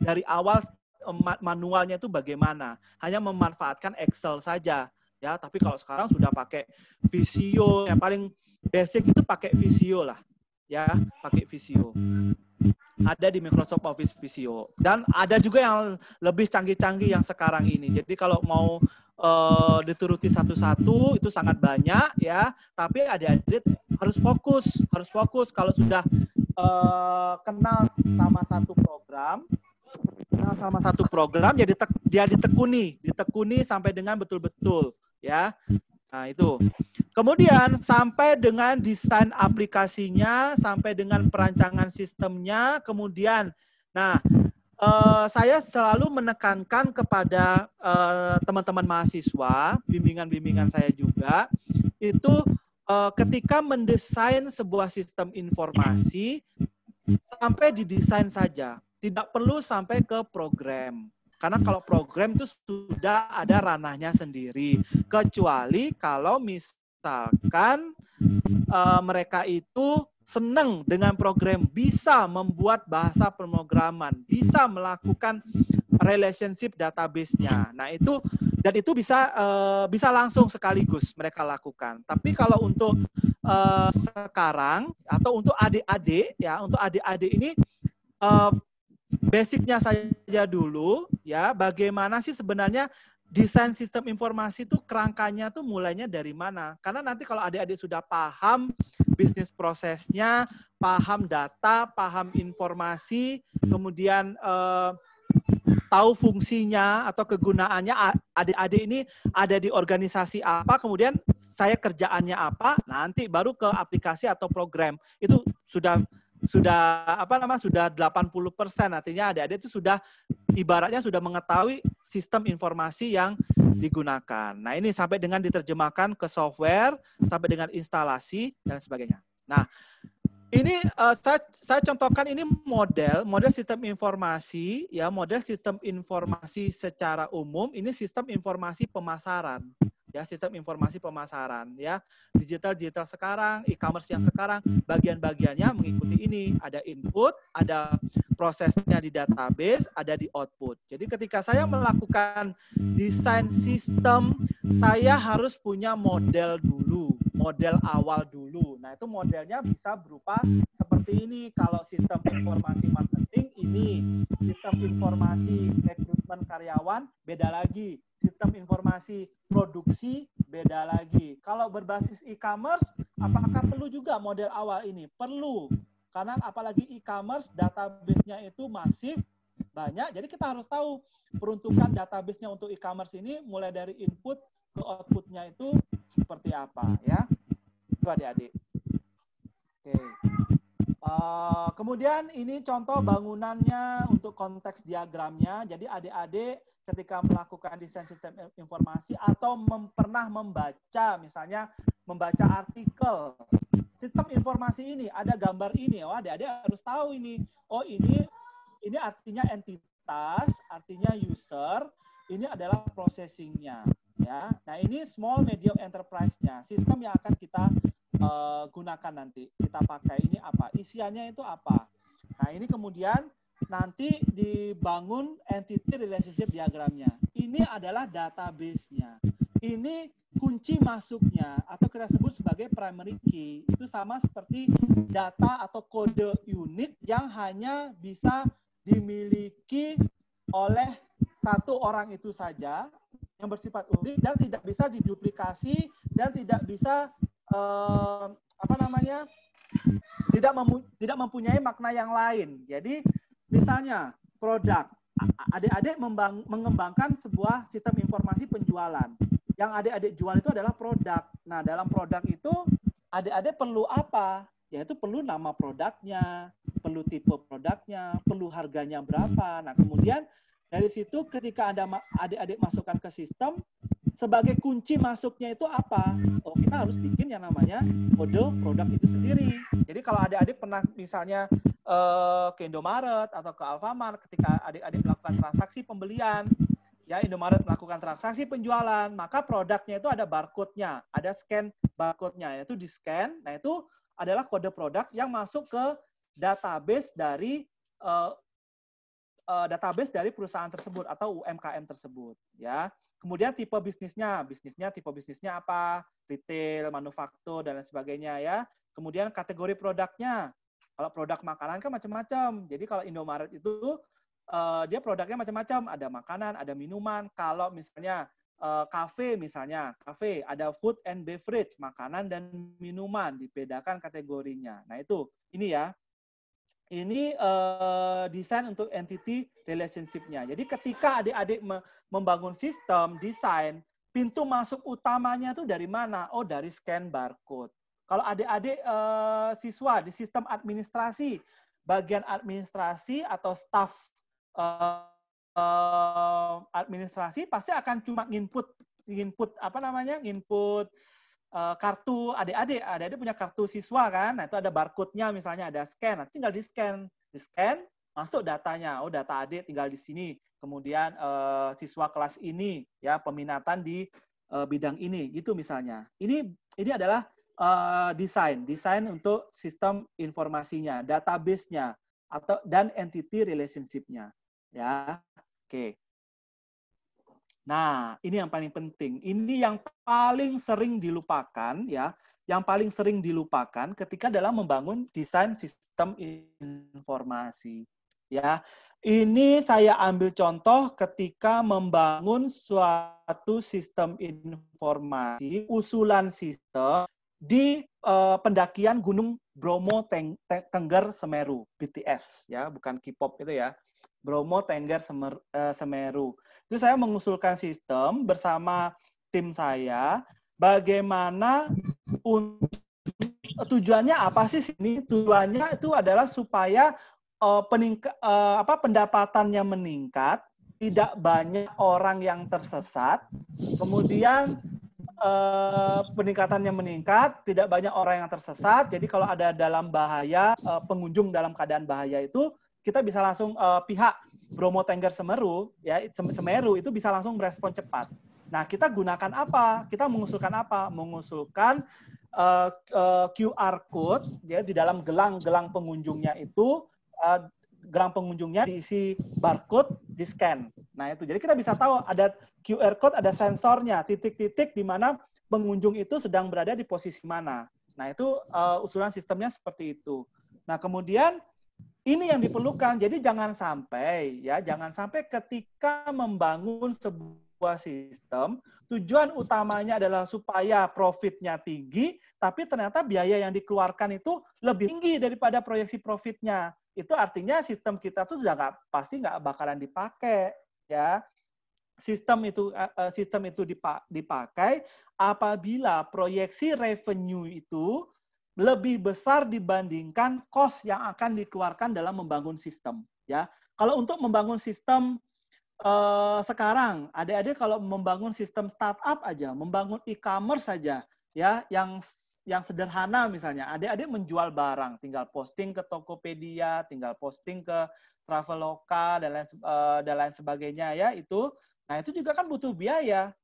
dari awal eh, manualnya itu bagaimana. Hanya memanfaatkan Excel saja ya, tapi kalau sekarang sudah pakai Visio yang paling basic itu pakai Visio lah. Ya, pakai Visio ada di Microsoft Office Visio dan ada juga yang lebih canggih-canggih yang sekarang ini. Jadi kalau mau uh, dituruti satu-satu itu sangat banyak ya. Tapi adik-adik harus fokus, harus fokus kalau sudah uh, kenal sama satu program kenal sama satu program ya dia ditekuni, ditekuni sampai dengan betul-betul ya. Nah, itu. Kemudian sampai dengan desain aplikasinya, sampai dengan perancangan sistemnya, kemudian nah Eh, saya selalu menekankan kepada eh, teman-teman uh, mahasiswa, bimbingan-bimbingan hmm. saya juga, itu uh, ketika mendesain sebuah sistem informasi, sampai didesain saja. Tidak perlu sampai ke program. Karena kalau program itu sudah ada ranahnya sendiri. Kecuali kalau misalkan uh, mereka itu senang dengan program, bisa membuat bahasa pemrograman, bisa melakukan relationship database-nya. Hmm. Nah, itu dan itu bisa uh, bisa langsung sekaligus mereka lakukan. Tapi kalau untuk uh, sekarang atau untuk adik-adik ya, untuk adik-adik ini uh, basicnya saja dulu ya, bagaimana sih sebenarnya desain sistem informasi itu kerangkanya tuh mulainya dari mana? Karena nanti kalau adik-adik sudah paham bisnis prosesnya, paham data, paham informasi, hmm. kemudian eh, tahu fungsinya atau kegunaannya adik-adik ini ada di organisasi apa, kemudian saya kerjaannya apa, nanti baru ke aplikasi atau program. Itu sudah sudah apa nama sudah 80 persen artinya ada adik itu sudah ibaratnya sudah mengetahui sistem informasi yang digunakan. Nah ini sampai dengan diterjemahkan ke software sampai dengan instalasi dan sebagainya. Nah ini uh, saya saya contohkan ini model model sistem informasi ya model sistem informasi secara umum ini sistem informasi pemasaran ya sistem informasi pemasaran ya digital digital sekarang e-commerce yang sekarang bagian-bagiannya mengikuti ini ada input ada prosesnya di database ada di output jadi ketika saya melakukan desain sistem saya harus punya model dulu model awal dulu nah itu modelnya bisa berupa seperti ini kalau sistem informasi marketing ini sistem informasi rekrutmen karyawan beda lagi sistem informasi produksi beda lagi. Kalau berbasis e-commerce, apakah perlu juga model awal ini? Perlu. Karena apalagi e-commerce database-nya itu masif, banyak. Jadi kita harus tahu peruntukan database-nya untuk e-commerce ini mulai dari input ke outputnya itu seperti apa ya. Itu adik-adik. Oke. Eh, kemudian ini contoh hmm. bangunannya untuk konteks diagramnya. Jadi adik-adik ketika melakukan desain sistem informasi atau mem pernah membaca, misalnya membaca artikel sistem informasi ini ada gambar ini. Oh, adik-adik harus tahu ini. Oh, ini ini artinya entitas, artinya user. Ini adalah processingnya, ya. Nah, ini small medium enterprise-nya, sistem yang akan kita uh, gunakan nanti kita pakai ini apa isiannya itu apa nah ini kemudian nanti dibangun entity relationship diagramnya ini adalah database-nya ini kunci masuknya atau kita sebut sebagai primary key itu sama seperti data atau kode unit yang hanya bisa dimiliki oleh satu orang itu saja yang bersifat unik dan tidak bisa diduplikasi dan tidak bisa eh, apa namanya tidak mem tidak mempunyai makna yang lain. Jadi misalnya produk adik-adik mengembangkan sebuah sistem informasi penjualan. Yang adik-adik jual itu adalah produk. Nah, dalam produk itu adik-adik perlu apa? Yaitu perlu nama produknya, perlu tipe produknya, perlu harganya berapa. Nah, kemudian dari situ ketika Anda adik-adik masukkan ke sistem, sebagai kunci masuknya itu apa? Oh, kita harus bikin yang namanya kode produk itu sendiri. Jadi kalau adik-adik pernah misalnya eh, ke Indomaret atau ke Alfamart ketika adik-adik melakukan transaksi pembelian, ya Indomaret melakukan transaksi penjualan, maka produknya itu ada barcode-nya, ada scan barcode-nya, yaitu di-scan. Nah, itu adalah kode produk yang masuk ke database dari eh, eh database dari perusahaan tersebut atau UMKM tersebut ya. Kemudian tipe bisnisnya, bisnisnya tipe bisnisnya apa? Retail, manufaktur dan lain sebagainya ya. Kemudian kategori produknya. Kalau produk makanan kan macam-macam. Jadi kalau Indomaret itu uh, dia produknya macam-macam, ada makanan, ada minuman. Kalau misalnya eh, kafe uh, misalnya, kafe ada food and beverage, makanan dan minuman dibedakan kategorinya. Nah, itu ini ya ini uh, desain untuk entity relationship-nya. Jadi ketika adik-adik membangun sistem, desain, pintu masuk utamanya itu dari mana? Oh, dari scan barcode. Kalau adik-adik uh, siswa di sistem administrasi, bagian administrasi atau staff uh, uh, administrasi pasti akan cuma input input apa namanya? input uh, kartu adik-adik, adik-adik punya kartu siswa kan, nah itu ada barcode-nya misalnya ada scan, nah, tinggal di-scan, di-scan, masuk datanya, oh data adik tinggal di sini, kemudian uh, siswa kelas ini, ya peminatan di uh, bidang ini, gitu misalnya. Ini ini adalah uh, desain, desain untuk sistem informasinya, database-nya, atau dan entity relationship-nya, ya. Oke. Nah, ini yang paling penting. Ini yang paling sering dilupakan ya, yang paling sering dilupakan ketika dalam membangun desain sistem informasi. Ya. Ini saya ambil contoh ketika membangun suatu sistem informasi, usulan sistem di uh, pendakian Gunung Bromo Teng Tengger Semeru, BTS ya, bukan K-pop itu ya. Bromo, Tengger, Semer, uh, Semeru. Itu saya mengusulkan sistem bersama tim saya bagaimana tujuannya apa sih sini? Tujuannya itu adalah supaya uh, peningka, uh, apa pendapatannya meningkat, tidak banyak orang yang tersesat, kemudian peningkatannya meningkat, tidak banyak orang yang tersesat. Jadi kalau ada dalam bahaya uh, pengunjung dalam keadaan bahaya itu kita bisa langsung uh, pihak Bromo Tengger Semeru ya Semeru itu bisa langsung merespon cepat. Nah, kita gunakan apa? Kita mengusulkan apa? Mengusulkan uh, eh, uh, eh, QR code ya di dalam gelang-gelang pengunjungnya itu uh, gelang pengunjungnya diisi barcode, di scan. Nah, itu. Jadi kita bisa tahu ada QR code, ada sensornya, titik-titik di mana pengunjung itu sedang berada di posisi mana. Nah, itu uh, usulan sistemnya seperti itu. Nah, kemudian ini yang diperlukan. Jadi jangan sampai ya, jangan sampai ketika membangun sebuah sistem, tujuan utamanya adalah supaya profitnya tinggi, tapi ternyata biaya yang dikeluarkan itu lebih tinggi daripada proyeksi profitnya. Itu artinya sistem kita tuh sudah nggak pasti nggak bakalan dipakai ya sistem itu eh, eh, sistem itu dipakai apabila proyeksi revenue itu lebih besar dibandingkan kos yang akan dikeluarkan dalam membangun sistem ya kalau untuk membangun sistem eh, sekarang adik-adik kalau membangun sistem startup aja membangun e-commerce saja ya yang yang sederhana misalnya adik-adik menjual barang tinggal posting ke Tokopedia tinggal posting ke Traveloka dan lain, eh, dan lain sebagainya ya itu nah itu juga kan butuh biaya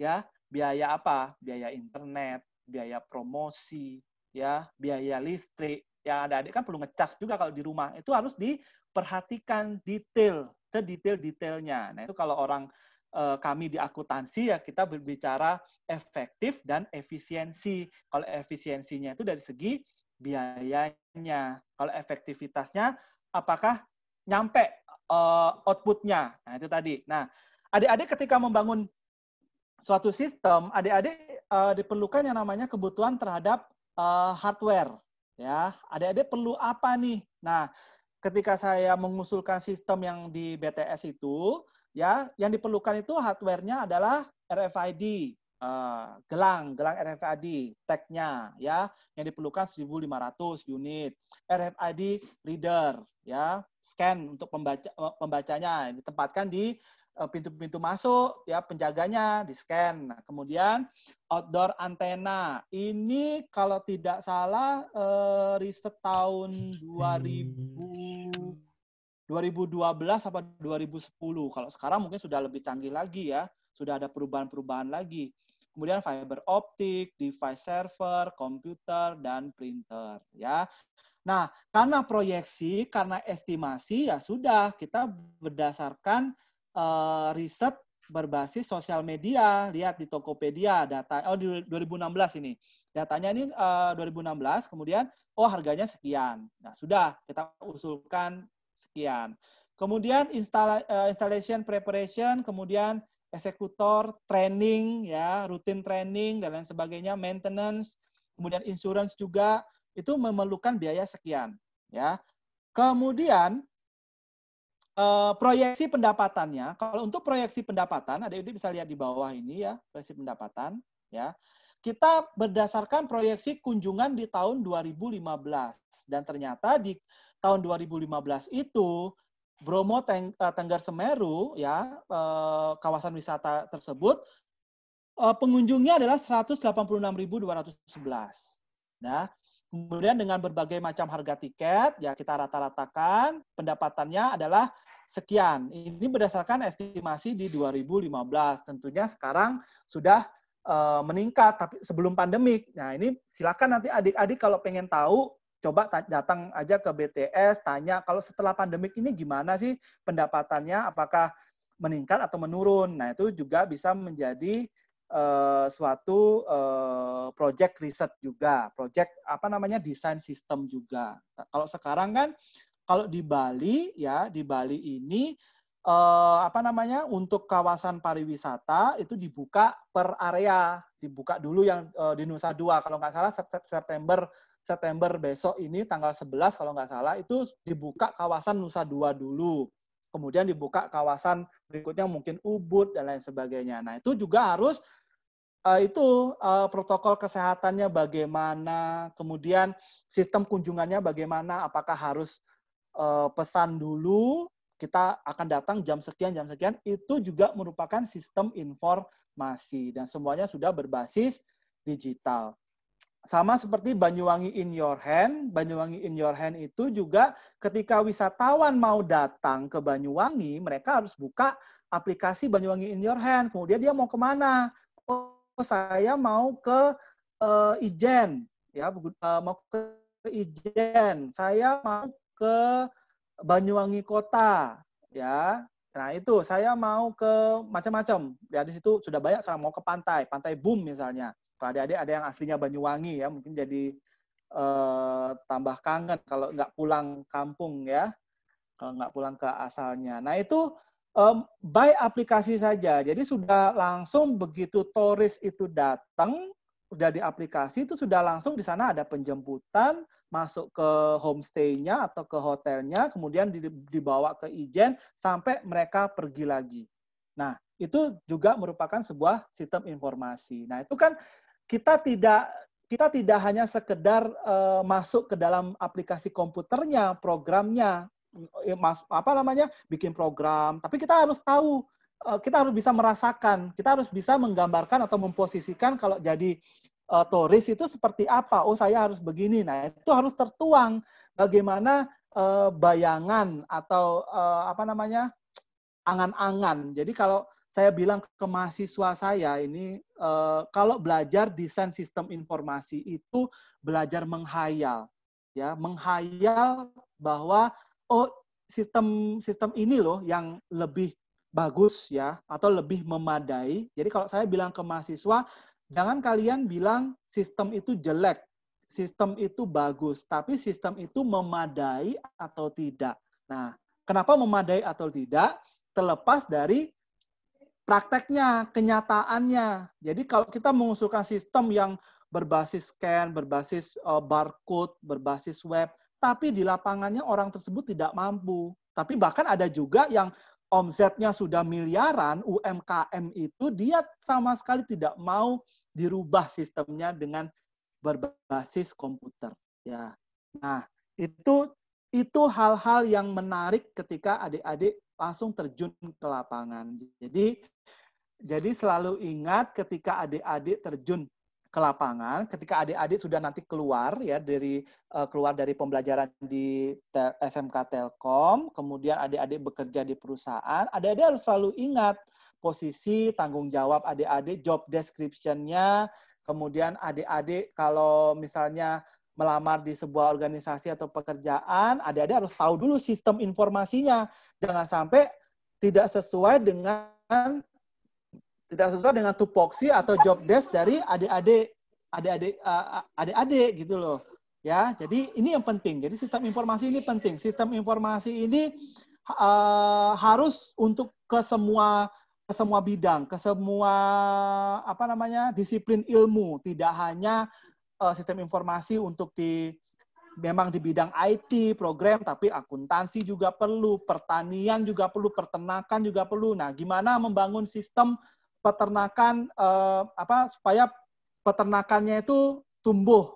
ya biaya apa biaya internet biaya promosi ya biaya listrik ya ada adik kan perlu ngecas juga kalau di rumah itu harus diperhatikan detail sedetail-detailnya nah itu kalau orang eh, kami di akuntansi ya kita berbicara efektif dan efisiensi kalau efisiensinya itu dari segi biayanya kalau efektivitasnya apakah nyampe eh, outputnya nah itu tadi nah adik-adik ketika membangun suatu sistem adik-adik eh, diperlukan yang namanya kebutuhan terhadap uh, hardware. Ya, ada-ada perlu apa nih? Nah, ketika saya mengusulkan sistem yang di BTS itu, ya, yang diperlukan itu hardware adalah RFID, uh, eh, gelang, gelang RFID, tagnya, ya, yang diperlukan 1.500 unit. RFID reader, ya, scan untuk pembaca pembacanya ditempatkan di Eh, pintu-pintu masuk ya penjaganya di scan. Nah, kemudian outdoor antena. Ini kalau tidak salah eh, riset tahun 2000 2012 apa 2010. Kalau sekarang mungkin sudah lebih canggih lagi ya, sudah ada perubahan-perubahan lagi. Kemudian fiber optik, device server, komputer dan printer ya. Nah, karena proyeksi, karena estimasi ya sudah kita berdasarkan uh, riset berbasis sosial media. Lihat di Tokopedia data oh di 2016 ini. Datanya ini uh, eh, 2016 kemudian oh harganya sekian. Nah, sudah kita usulkan sekian. Kemudian install, uh, eh, installation preparation, kemudian eksekutor, training ya, rutin training dan lain sebagainya, maintenance, kemudian insurance juga itu memerlukan biaya sekian ya. Kemudian Eh, proyeksi pendapatannya, kalau untuk proyeksi pendapatan, ada ini bisa lihat di bawah ini ya, proyeksi pendapatan ya. Kita berdasarkan proyeksi kunjungan di tahun 2015 dan ternyata di tahun 2015 itu Bromo Teng eh, Tenggar Semeru ya eh, kawasan wisata tersebut pengunjungnya adalah 186.211. Nah, Kemudian dengan berbagai macam harga tiket, ya kita rata-ratakan pendapatannya adalah sekian. Ini berdasarkan estimasi di 2015. Tentunya sekarang sudah eh, meningkat tapi sebelum pandemik. Nah, ini silakan nanti adik-adik kalau pengen tahu coba datang aja ke BTS tanya kalau setelah pandemik ini gimana sih pendapatannya apakah meningkat atau menurun. Nah, itu juga bisa menjadi uh, suatu uh, project riset juga, project apa namanya desain sistem juga. Nah, kalau sekarang kan kalau di Bali ya, di Bali ini eh, apa namanya untuk kawasan pariwisata itu dibuka per area, dibuka dulu yang di Nusa Dua kalau nggak salah September September besok ini tanggal 11 kalau nggak salah itu dibuka kawasan Nusa Dua dulu kemudian dibuka kawasan berikutnya mungkin Ubud dan lain sebagainya. Nah, itu juga harus eh, itu eh, protokol kesehatannya bagaimana, kemudian sistem kunjungannya bagaimana, apakah harus eh, pesan dulu kita akan datang jam sekian jam sekian itu juga merupakan sistem informasi dan semuanya sudah berbasis digital sama seperti Banyuwangi in your hand, Banyuwangi in your hand itu juga ketika wisatawan mau datang ke Banyuwangi, mereka harus buka aplikasi Banyuwangi in your hand. Kemudian dia mau kemana? Oh, saya mau ke uh, Ijen, ya, uh, mau ke Ijen. Saya mau ke Banyuwangi kota, ya. Nah itu saya mau ke macam-macam. Ya di situ sudah banyak karena mau ke pantai, pantai Boom misalnya kalau adik-adik ada yang aslinya Banyuwangi ya, mungkin jadi uh, tambah kangen kalau nggak pulang kampung ya, kalau nggak pulang ke asalnya. Nah itu um, by aplikasi saja. Jadi sudah langsung begitu turis itu datang, udah di aplikasi itu sudah langsung di sana ada penjemputan, masuk ke homestay-nya atau ke hotelnya, kemudian dibawa ke ijen sampai mereka pergi lagi. Nah, itu juga merupakan sebuah sistem informasi. Nah, itu kan kita tidak kita tidak hanya sekedar uh, masuk ke dalam aplikasi komputernya, programnya, eh, mas, apa namanya, bikin program. Tapi kita harus tahu, uh, kita harus bisa merasakan, kita harus bisa menggambarkan atau memposisikan kalau jadi uh, turis itu seperti apa. Oh saya harus begini. Nah itu harus tertuang bagaimana uh, bayangan atau uh, apa namanya angan-angan. Jadi kalau saya bilang ke mahasiswa saya ini eh, kalau belajar desain sistem informasi itu belajar menghayal ya menghayal bahwa oh sistem sistem ini loh yang lebih bagus ya atau lebih memadai. Jadi kalau saya bilang ke mahasiswa jangan kalian bilang sistem itu jelek, sistem itu bagus, tapi sistem itu memadai atau tidak. Nah, kenapa memadai atau tidak? Terlepas dari prakteknya, kenyataannya. Jadi kalau kita mengusulkan sistem yang berbasis scan, berbasis eh, barcode, berbasis web, tapi di lapangannya orang tersebut tidak mampu. Tapi bahkan ada juga yang omsetnya sudah miliaran, UMKM itu dia sama sekali tidak mau dirubah sistemnya dengan berbasis komputer. Ya. Nah, itu itu hal-hal yang menarik ketika adik-adik langsung terjun ke lapangan. Jadi jadi selalu ingat ketika adik-adik terjun ke lapangan, ketika adik-adik sudah nanti keluar ya dari eh, keluar dari pembelajaran di SMK Telkom, kemudian adik-adik bekerja di perusahaan, adik-adik harus selalu ingat posisi, tanggung jawab adik-adik, job description-nya, kemudian adik-adik kalau misalnya melamar di sebuah organisasi atau pekerjaan, adik-adik harus tahu dulu sistem informasinya. Jangan sampai tidak sesuai dengan tidak sesuai dengan tupoksi atau job desk dari adik-adik adik-adik eh, adik-adik gitu loh. Ya, jadi ini yang penting. Jadi sistem informasi ini penting. Sistem informasi ini uh, harus untuk ke semua ke semua bidang, ke semua apa namanya disiplin ilmu, tidak hanya uh, sistem informasi untuk di memang di bidang IT, program, tapi akuntansi juga perlu, pertanian juga perlu, peternakan juga perlu. Nah, gimana membangun sistem peternakan eh, apa supaya peternakannya itu tumbuh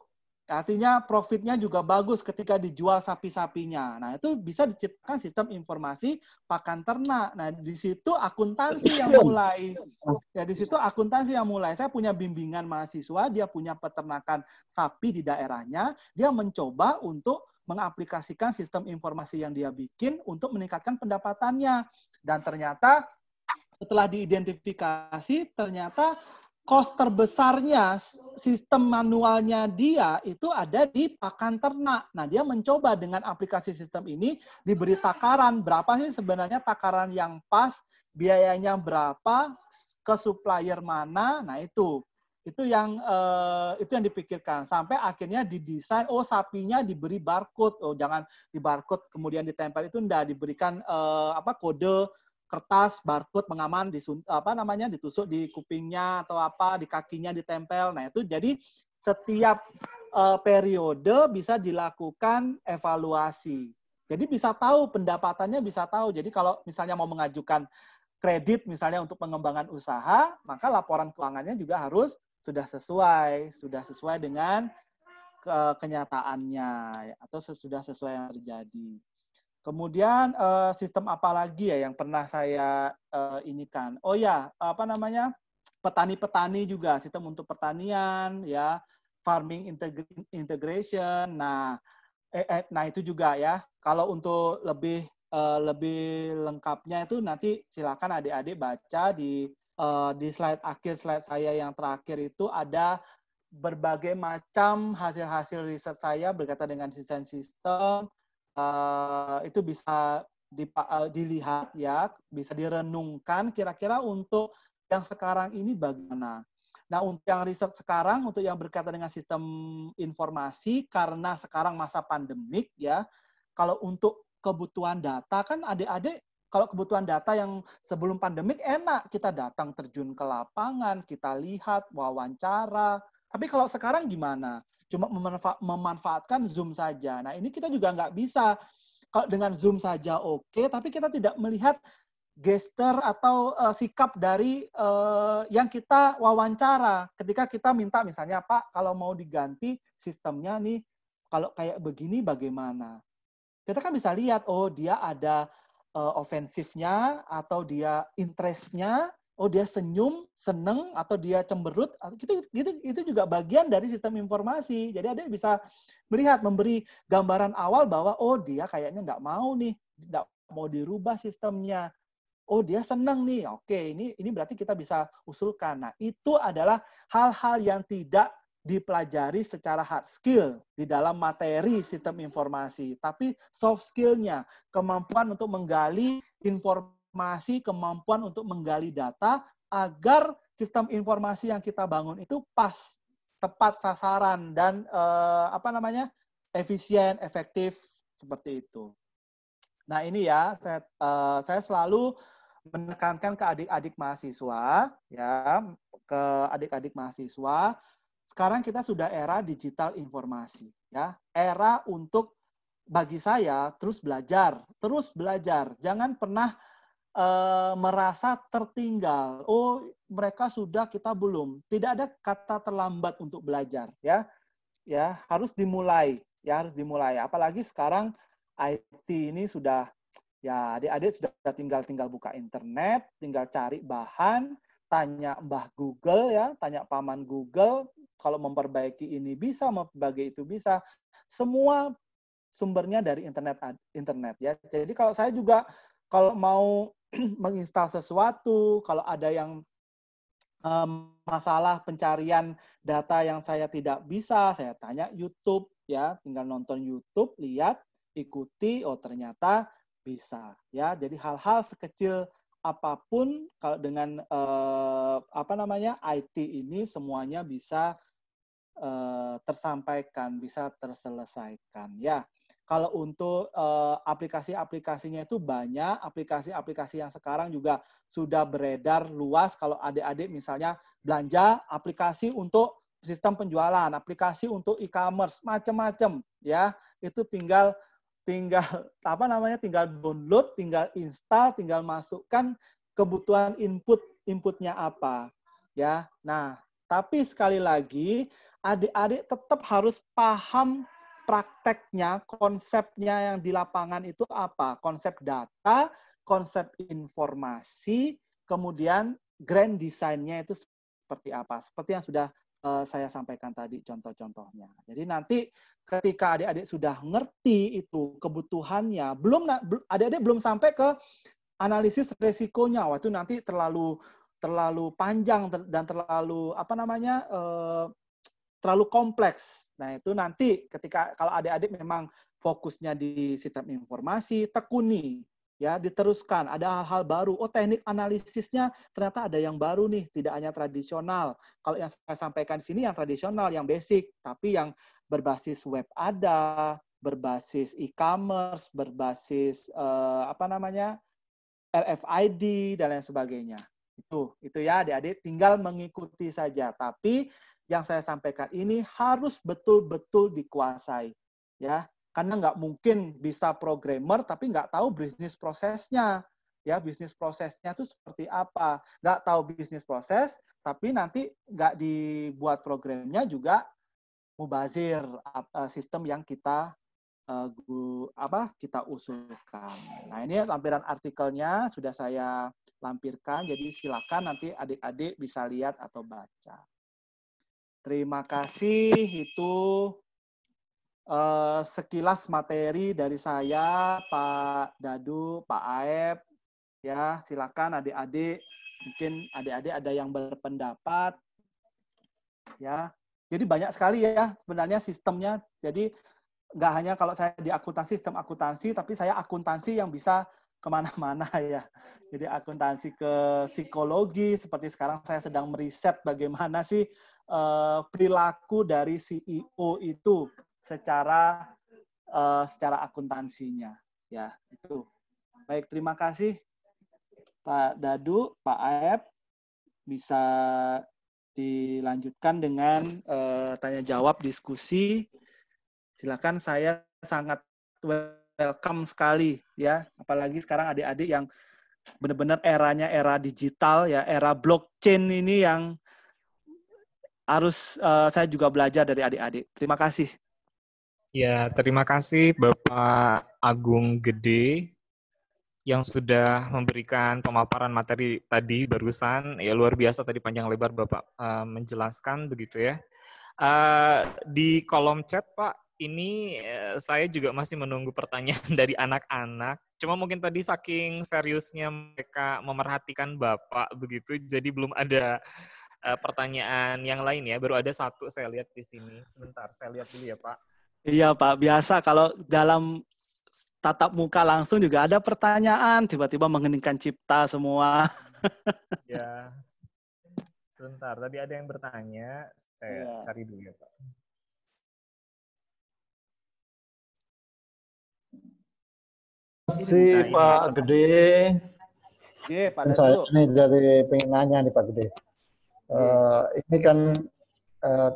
Artinya profitnya juga bagus ketika dijual sapi-sapinya. Nah, itu bisa diciptakan sistem informasi pakan ternak. Nah, di situ akuntansi yang mulai. Ya, di situ akuntansi yang mulai. Saya punya bimbingan mahasiswa, dia punya peternakan sapi di daerahnya, dia mencoba untuk mengaplikasikan sistem informasi yang dia bikin untuk meningkatkan pendapatannya. Dan ternyata setelah diidentifikasi ternyata cost terbesarnya sistem manualnya dia itu ada di pakan ternak. Nah, dia mencoba dengan aplikasi sistem ini diberi takaran berapa sih sebenarnya takaran yang pas, biayanya berapa, ke supplier mana. Nah, itu itu yang eh, itu yang dipikirkan sampai akhirnya didesain oh sapinya diberi barcode oh jangan di barcode kemudian ditempel itu ndak diberikan eh, apa kode kertas barcode pengaman di apa namanya ditusuk di kupingnya atau apa di kakinya ditempel. Nah, itu jadi setiap uh, periode bisa dilakukan evaluasi. Jadi bisa tahu pendapatannya bisa tahu. Jadi kalau misalnya mau mengajukan kredit misalnya untuk pengembangan usaha, maka laporan keuangannya juga harus sudah sesuai, sudah sesuai dengan uh, kenyataannya atau sudah sesuai yang terjadi. Kemudian uh, sistem apa lagi ya yang pernah saya uh, eh, ini kan? Oh ya, apa namanya? petani-petani juga, sistem untuk pertanian ya, farming integration. Nah, eh, eh, nah itu juga ya. Kalau untuk lebih uh, lebih lengkapnya itu nanti silakan adik-adik baca di uh, di slide akhir slide saya yang terakhir itu ada berbagai macam hasil-hasil riset saya berkaitan dengan sistem sistem, uh, itu bisa dipa, eh, dilihat ya, bisa direnungkan kira-kira untuk yang sekarang ini bagaimana. Nah, untuk yang riset sekarang, untuk yang berkaitan dengan sistem informasi, karena sekarang masa pandemik ya, kalau untuk kebutuhan data kan adik-adik kalau kebutuhan data yang sebelum pandemik enak kita datang terjun ke lapangan, kita lihat, wawancara. Tapi kalau sekarang gimana? cuma memanfa memanfaatkan Zoom saja. Nah, ini kita juga nggak bisa kalau dengan Zoom saja oke, okay, tapi kita tidak melihat gestur atau uh, sikap dari uh, yang kita wawancara ketika kita minta misalnya Pak kalau mau diganti sistemnya nih kalau kayak begini bagaimana kita kan bisa lihat oh dia ada uh, eh, ofensifnya atau dia interestnya oh dia senyum, seneng, atau dia cemberut, itu, itu, itu juga bagian dari sistem informasi. Jadi ada yang bisa melihat, memberi gambaran awal bahwa, oh dia kayaknya nggak mau nih, nggak mau dirubah sistemnya. Oh dia seneng nih, oke ini ini berarti kita bisa usulkan. Nah itu adalah hal-hal yang tidak dipelajari secara hard skill di dalam materi sistem informasi, tapi soft skillnya, kemampuan untuk menggali informasi masih kemampuan untuk menggali data agar sistem informasi yang kita bangun itu pas, tepat sasaran dan eh, apa namanya efisien, efektif seperti itu. Nah ini ya saya, eh, saya selalu menekankan ke adik-adik mahasiswa ya ke adik-adik mahasiswa sekarang kita sudah era digital informasi ya era untuk bagi saya terus belajar terus belajar jangan pernah e, merasa tertinggal. Oh, mereka sudah, kita belum. Tidak ada kata terlambat untuk belajar, ya. Ya, harus dimulai, ya harus dimulai. Apalagi sekarang IT ini sudah ya adik-adik sudah tinggal tinggal buka internet, tinggal cari bahan, tanya Mbah Google ya, tanya paman Google kalau memperbaiki ini bisa, memperbaiki itu bisa. Semua sumbernya dari internet internet ya. Jadi kalau saya juga kalau mau menginstal sesuatu, kalau ada yang um, masalah pencarian data yang saya tidak bisa, saya tanya YouTube ya, tinggal nonton YouTube, lihat, ikuti, oh ternyata bisa ya. Jadi hal-hal sekecil apapun kalau dengan uh, apa namanya IT ini semuanya bisa uh, tersampaikan, bisa terselesaikan ya kalau untuk uh, aplikasi-aplikasinya itu banyak, aplikasi-aplikasi yang sekarang juga sudah beredar luas. Kalau adik-adik misalnya belanja aplikasi untuk sistem penjualan, aplikasi untuk e-commerce, macam-macam ya. Itu tinggal tinggal apa namanya? tinggal download, tinggal install, tinggal masukkan kebutuhan input inputnya apa ya. Nah, tapi sekali lagi adik-adik tetap harus paham prakteknya, konsepnya yang di lapangan itu apa? Konsep data, konsep informasi, kemudian grand design itu seperti apa? Seperti yang sudah eh, saya sampaikan tadi contoh-contohnya. Jadi nanti ketika adik-adik sudah ngerti itu kebutuhannya, belum adik-adik belum sampai ke analisis resikonya. waktu nanti terlalu terlalu panjang dan terlalu apa namanya? Eh, terlalu kompleks. Nah, itu nanti ketika kalau adik-adik memang fokusnya di sistem informasi, tekuni ya diteruskan ada hal-hal baru oh teknik analisisnya ternyata ada yang baru nih tidak hanya tradisional kalau yang saya sampaikan di sini yang tradisional yang basic tapi yang berbasis web ada berbasis e-commerce berbasis eh, apa namanya RFID dan lain sebagainya itu itu ya adik-adik tinggal mengikuti saja tapi yang saya sampaikan ini harus betul-betul dikuasai, ya. Karena nggak mungkin bisa programmer tapi nggak tahu bisnis prosesnya, ya bisnis prosesnya itu seperti apa. Nggak tahu bisnis proses, tapi nanti nggak dibuat programnya juga mubazir eh, sistem yang kita eh, apa kita usulkan. Nah ini lampiran artikelnya sudah saya lampirkan, jadi silakan nanti adik-adik bisa lihat atau baca. Terima kasih. Itu uh, sekilas materi dari saya, Pak Dadu, Pak Aep. Ya, silakan adik-adik. Mungkin adik-adik ada yang berpendapat. Ya, jadi banyak sekali ya sebenarnya sistemnya. Jadi nggak hanya kalau saya di akuntansi sistem akuntansi, tapi saya akuntansi yang bisa kemana-mana ya. Jadi akuntansi ke psikologi, seperti sekarang saya sedang meriset bagaimana sih uh, perilaku dari CEO itu secara uh, secara akuntansinya ya itu baik terima kasih Pak Dadu Pak Aep bisa dilanjutkan dengan uh, eh, tanya jawab diskusi silakan saya sangat welcome sekali ya apalagi sekarang adik-adik yang benar-benar eranya era digital ya era blockchain ini yang harus uh, saya juga belajar dari adik-adik. Terima kasih. Ya, terima kasih Bapak Agung Gede yang sudah memberikan pemaparan materi tadi barusan ya luar biasa tadi panjang lebar bapak uh, menjelaskan begitu ya uh, di kolom chat pak ini uh, saya juga masih menunggu pertanyaan dari anak-anak cuma mungkin tadi saking seriusnya mereka memerhatikan bapak begitu jadi belum ada uh, pertanyaan yang lain ya. Baru ada satu saya lihat di sini. Sebentar, saya lihat dulu ya Pak. Iya Pak, biasa kalau dalam tatap muka langsung juga ada pertanyaan, tiba-tiba mengheningkan cipta semua. ya. Sebentar, tadi ada yang bertanya, saya ya. cari dulu ya Pak. si nah, Pak Gede. Oke, Pak Saya ini dari pengen nanya nih Pak Gede. Uh, ini kan uh,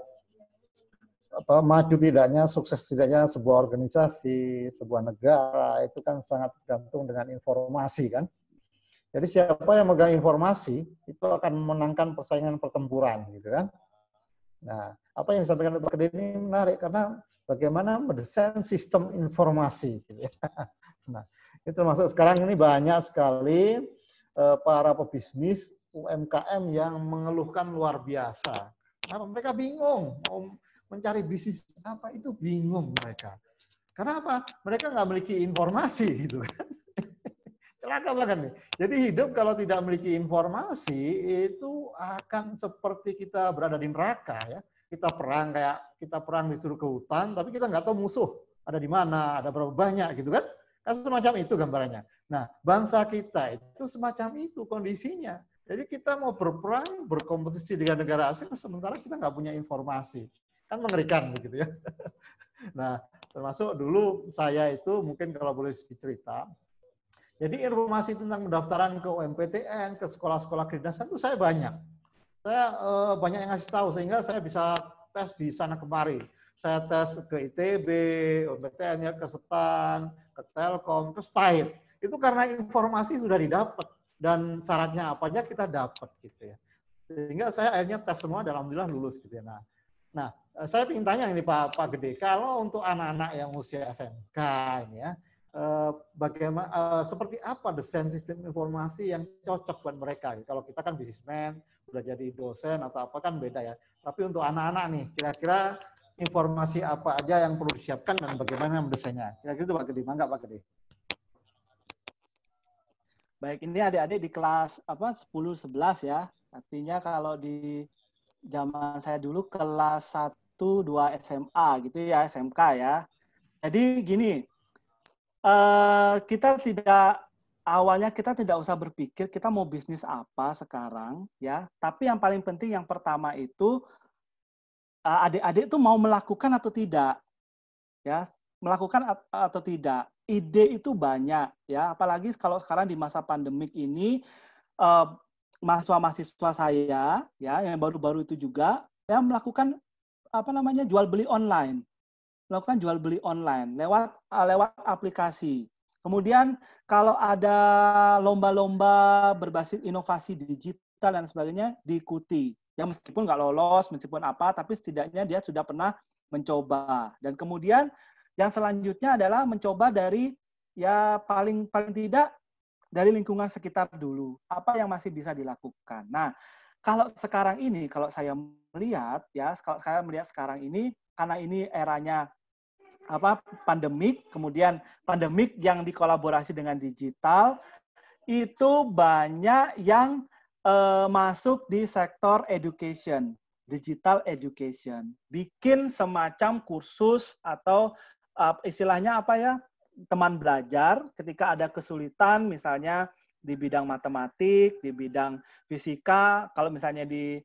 apa, maju tidaknya, sukses tidaknya sebuah organisasi, sebuah negara itu kan sangat tergantung dengan informasi kan. Jadi siapa yang megang informasi itu akan menangkan persaingan pertempuran gitu kan. Nah, apa yang disampaikan Pak Kede ini menarik karena bagaimana mendesain sistem informasi. Gitu ya. Nah, itu termasuk sekarang ini banyak sekali eh, para pebisnis UMKM yang mengeluhkan luar biasa. Karena Mereka bingung mau mencari bisnis apa itu bingung mereka. Karena apa? Mereka nggak memiliki informasi gitu kan. Celaka banget nih. Jadi hidup kalau tidak memiliki informasi itu akan seperti kita berada di neraka ya. Kita perang kayak kita perang disuruh ke hutan tapi kita nggak tahu musuh ada di mana, ada berapa banyak gitu kan. Kan semacam itu gambarannya. Nah, bangsa kita itu semacam itu kondisinya. Jadi kita mau berperang, berkompetisi dengan negara asing, sementara kita nggak punya informasi. Kan mengerikan begitu ya. Nah, termasuk dulu saya itu mungkin kalau boleh cerita, jadi informasi tentang pendaftaran ke UMPTN, ke sekolah-sekolah kedinasan itu saya banyak. Saya e, banyak yang ngasih tahu sehingga saya bisa tes di sana kemari. Saya tes ke ITB, UMPTN ya ke Setan, ke Telkom, ke STAI. Itu karena informasi sudah didapat dan syaratnya apanya kita dapat gitu ya. Sehingga saya akhirnya tes semua dan alhamdulillah lulus gitu ya. Nah, nah eh, saya ingin tanya ini Pak, Pak Gede, kalau untuk anak-anak yang usia SMK ini ya, eh, bagaimana eh, seperti apa desain sistem informasi yang cocok buat mereka? Kalau kita kan bisnismen, sudah jadi dosen atau apa kan beda ya. Tapi untuk anak-anak nih, kira-kira informasi apa aja yang perlu disiapkan dan bagaimana mendesainnya? Kira-kira itu Pak Gede, mangga Pak Gede. Baik, ini adik-adik di kelas apa 10 11 ya. Artinya kalau di zaman saya dulu kelas 1 2 SMA gitu ya, SMK ya. Jadi gini, eh, kita tidak awalnya kita tidak usah berpikir kita mau bisnis apa sekarang ya tapi yang paling penting yang pertama itu eh, adik-adik itu mau melakukan atau tidak ya melakukan atau tidak ide itu banyak ya apalagi kalau sekarang di masa pandemik ini eh, mahasiswa mahasiswa saya ya yang baru-baru itu juga yang melakukan apa namanya jual beli online melakukan jual beli online lewat eh, lewat aplikasi kemudian kalau ada lomba-lomba berbasis inovasi digital dan sebagainya diikuti ya meskipun nggak lolos meskipun apa tapi setidaknya dia sudah pernah mencoba dan kemudian yang selanjutnya adalah mencoba dari ya paling paling tidak dari lingkungan sekitar dulu. Apa yang masih bisa dilakukan. Nah, kalau sekarang ini kalau saya melihat ya kalau saya melihat sekarang ini karena ini eranya apa pandemik, kemudian pandemik yang dikolaborasi dengan digital itu banyak yang eh, masuk di sektor education digital education, bikin semacam kursus atau istilahnya apa ya teman belajar ketika ada kesulitan misalnya di bidang matematik, di bidang fisika, kalau misalnya di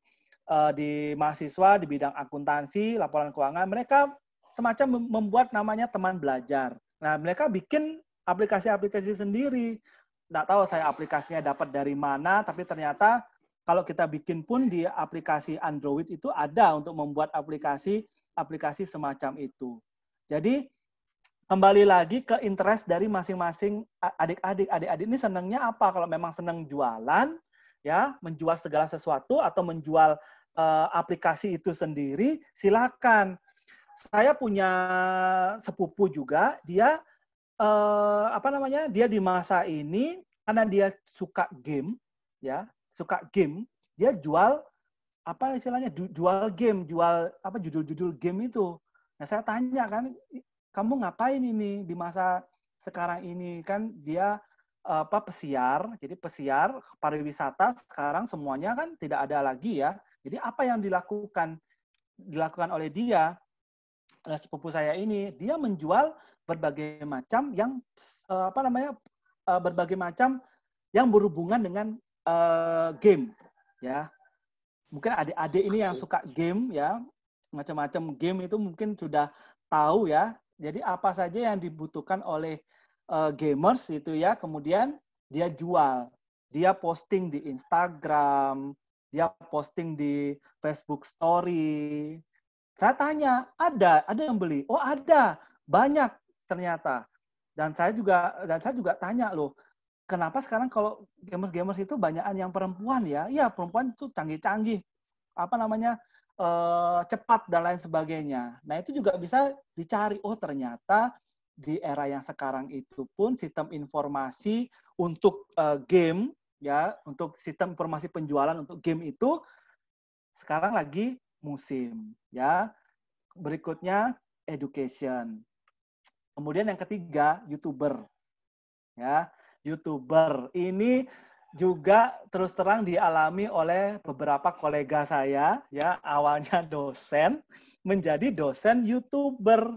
eh, di mahasiswa di bidang akuntansi, laporan keuangan, mereka semacam membuat namanya teman belajar. Nah, mereka bikin aplikasi-aplikasi sendiri. Nggak tahu saya aplikasinya dapat dari mana, tapi ternyata kalau kita bikin pun di aplikasi Android itu ada untuk membuat aplikasi aplikasi semacam itu. Jadi kembali lagi ke interest dari masing-masing adik-adik. Adik-adik ini senangnya apa? Kalau memang senang jualan, ya menjual segala sesuatu atau menjual uh, aplikasi itu sendiri, silakan. Saya punya sepupu juga, dia uh, apa namanya? Dia di masa ini karena dia suka game, ya suka game, dia jual apa istilahnya jual game, jual apa judul-judul game itu. Nah, saya tanya kan, kamu ngapain ini di masa sekarang ini kan dia apa pesiar jadi pesiar pariwisata sekarang semuanya kan tidak ada lagi ya jadi apa yang dilakukan dilakukan oleh dia oleh sepupu saya ini dia menjual berbagai macam yang eh, apa namanya eh, berbagai macam yang berhubungan dengan uh, game ya mungkin adik-adik ini yang suka game ya macam-macam game itu mungkin sudah tahu ya jadi apa saja yang dibutuhkan oleh uh, gamers itu ya, kemudian dia jual. Dia posting di Instagram, dia posting di Facebook Story. Saya tanya, ada, ada yang beli? Oh, ada. Banyak ternyata. Dan saya juga dan saya juga tanya loh, kenapa sekarang kalau gamers-gamers itu banyakan yang perempuan ya? Iya, perempuan itu canggih-canggih. Apa namanya? uh, cepat dan lain sebagainya. Nah, itu juga bisa dicari. Oh, ternyata di era yang sekarang itu pun sistem informasi untuk uh, game ya, untuk sistem informasi penjualan untuk game itu sekarang lagi musim ya. Berikutnya education. Kemudian yang ketiga, YouTuber. Ya, YouTuber. Ini juga terus terang dialami oleh beberapa kolega saya ya awalnya dosen menjadi dosen youtuber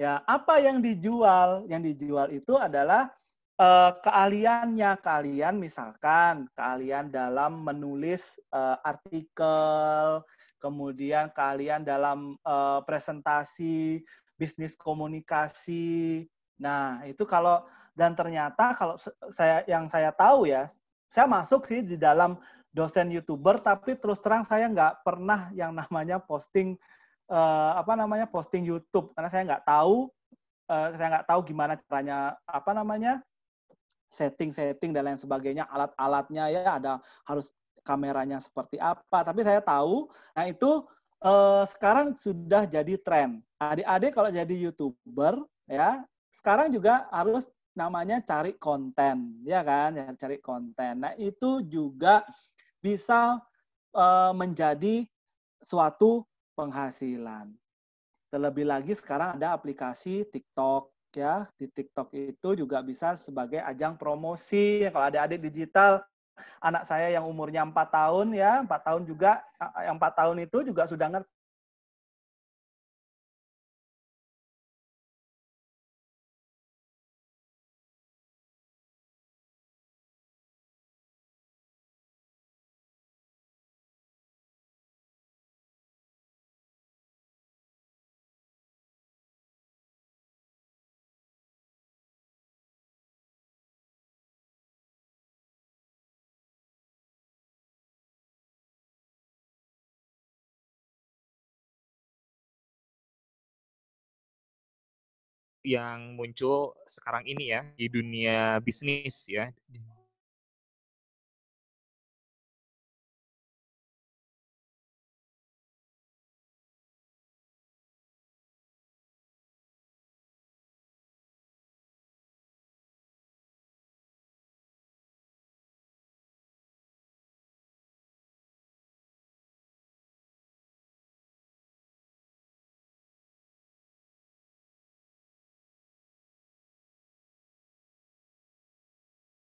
ya apa yang dijual yang dijual itu adalah uh, keahliannya kalian misalkan kalian dalam menulis uh, artikel kemudian kalian dalam uh, presentasi bisnis komunikasi nah itu kalau dan ternyata kalau saya yang saya tahu ya saya masuk sih di dalam dosen youtuber, tapi terus terang saya nggak pernah yang namanya posting uh, apa namanya posting YouTube karena saya nggak tahu uh, saya nggak tahu gimana caranya apa namanya setting-setting dan lain sebagainya, alat-alatnya ya ada harus kameranya seperti apa. Tapi saya tahu, nah itu uh, sekarang sudah jadi tren. Adik-adik kalau jadi youtuber ya sekarang juga harus namanya cari konten, ya kan? Ya, cari konten. Nah, itu juga bisa eh, menjadi suatu penghasilan. Terlebih lagi sekarang ada aplikasi TikTok ya. Di TikTok itu juga bisa sebagai ajang promosi. Kalau ada adik digital, anak saya yang umurnya 4 tahun ya, 4 tahun juga yang eh, eh, 4 tahun itu juga sudah ngerti yang muncul sekarang ini ya di dunia bisnis ya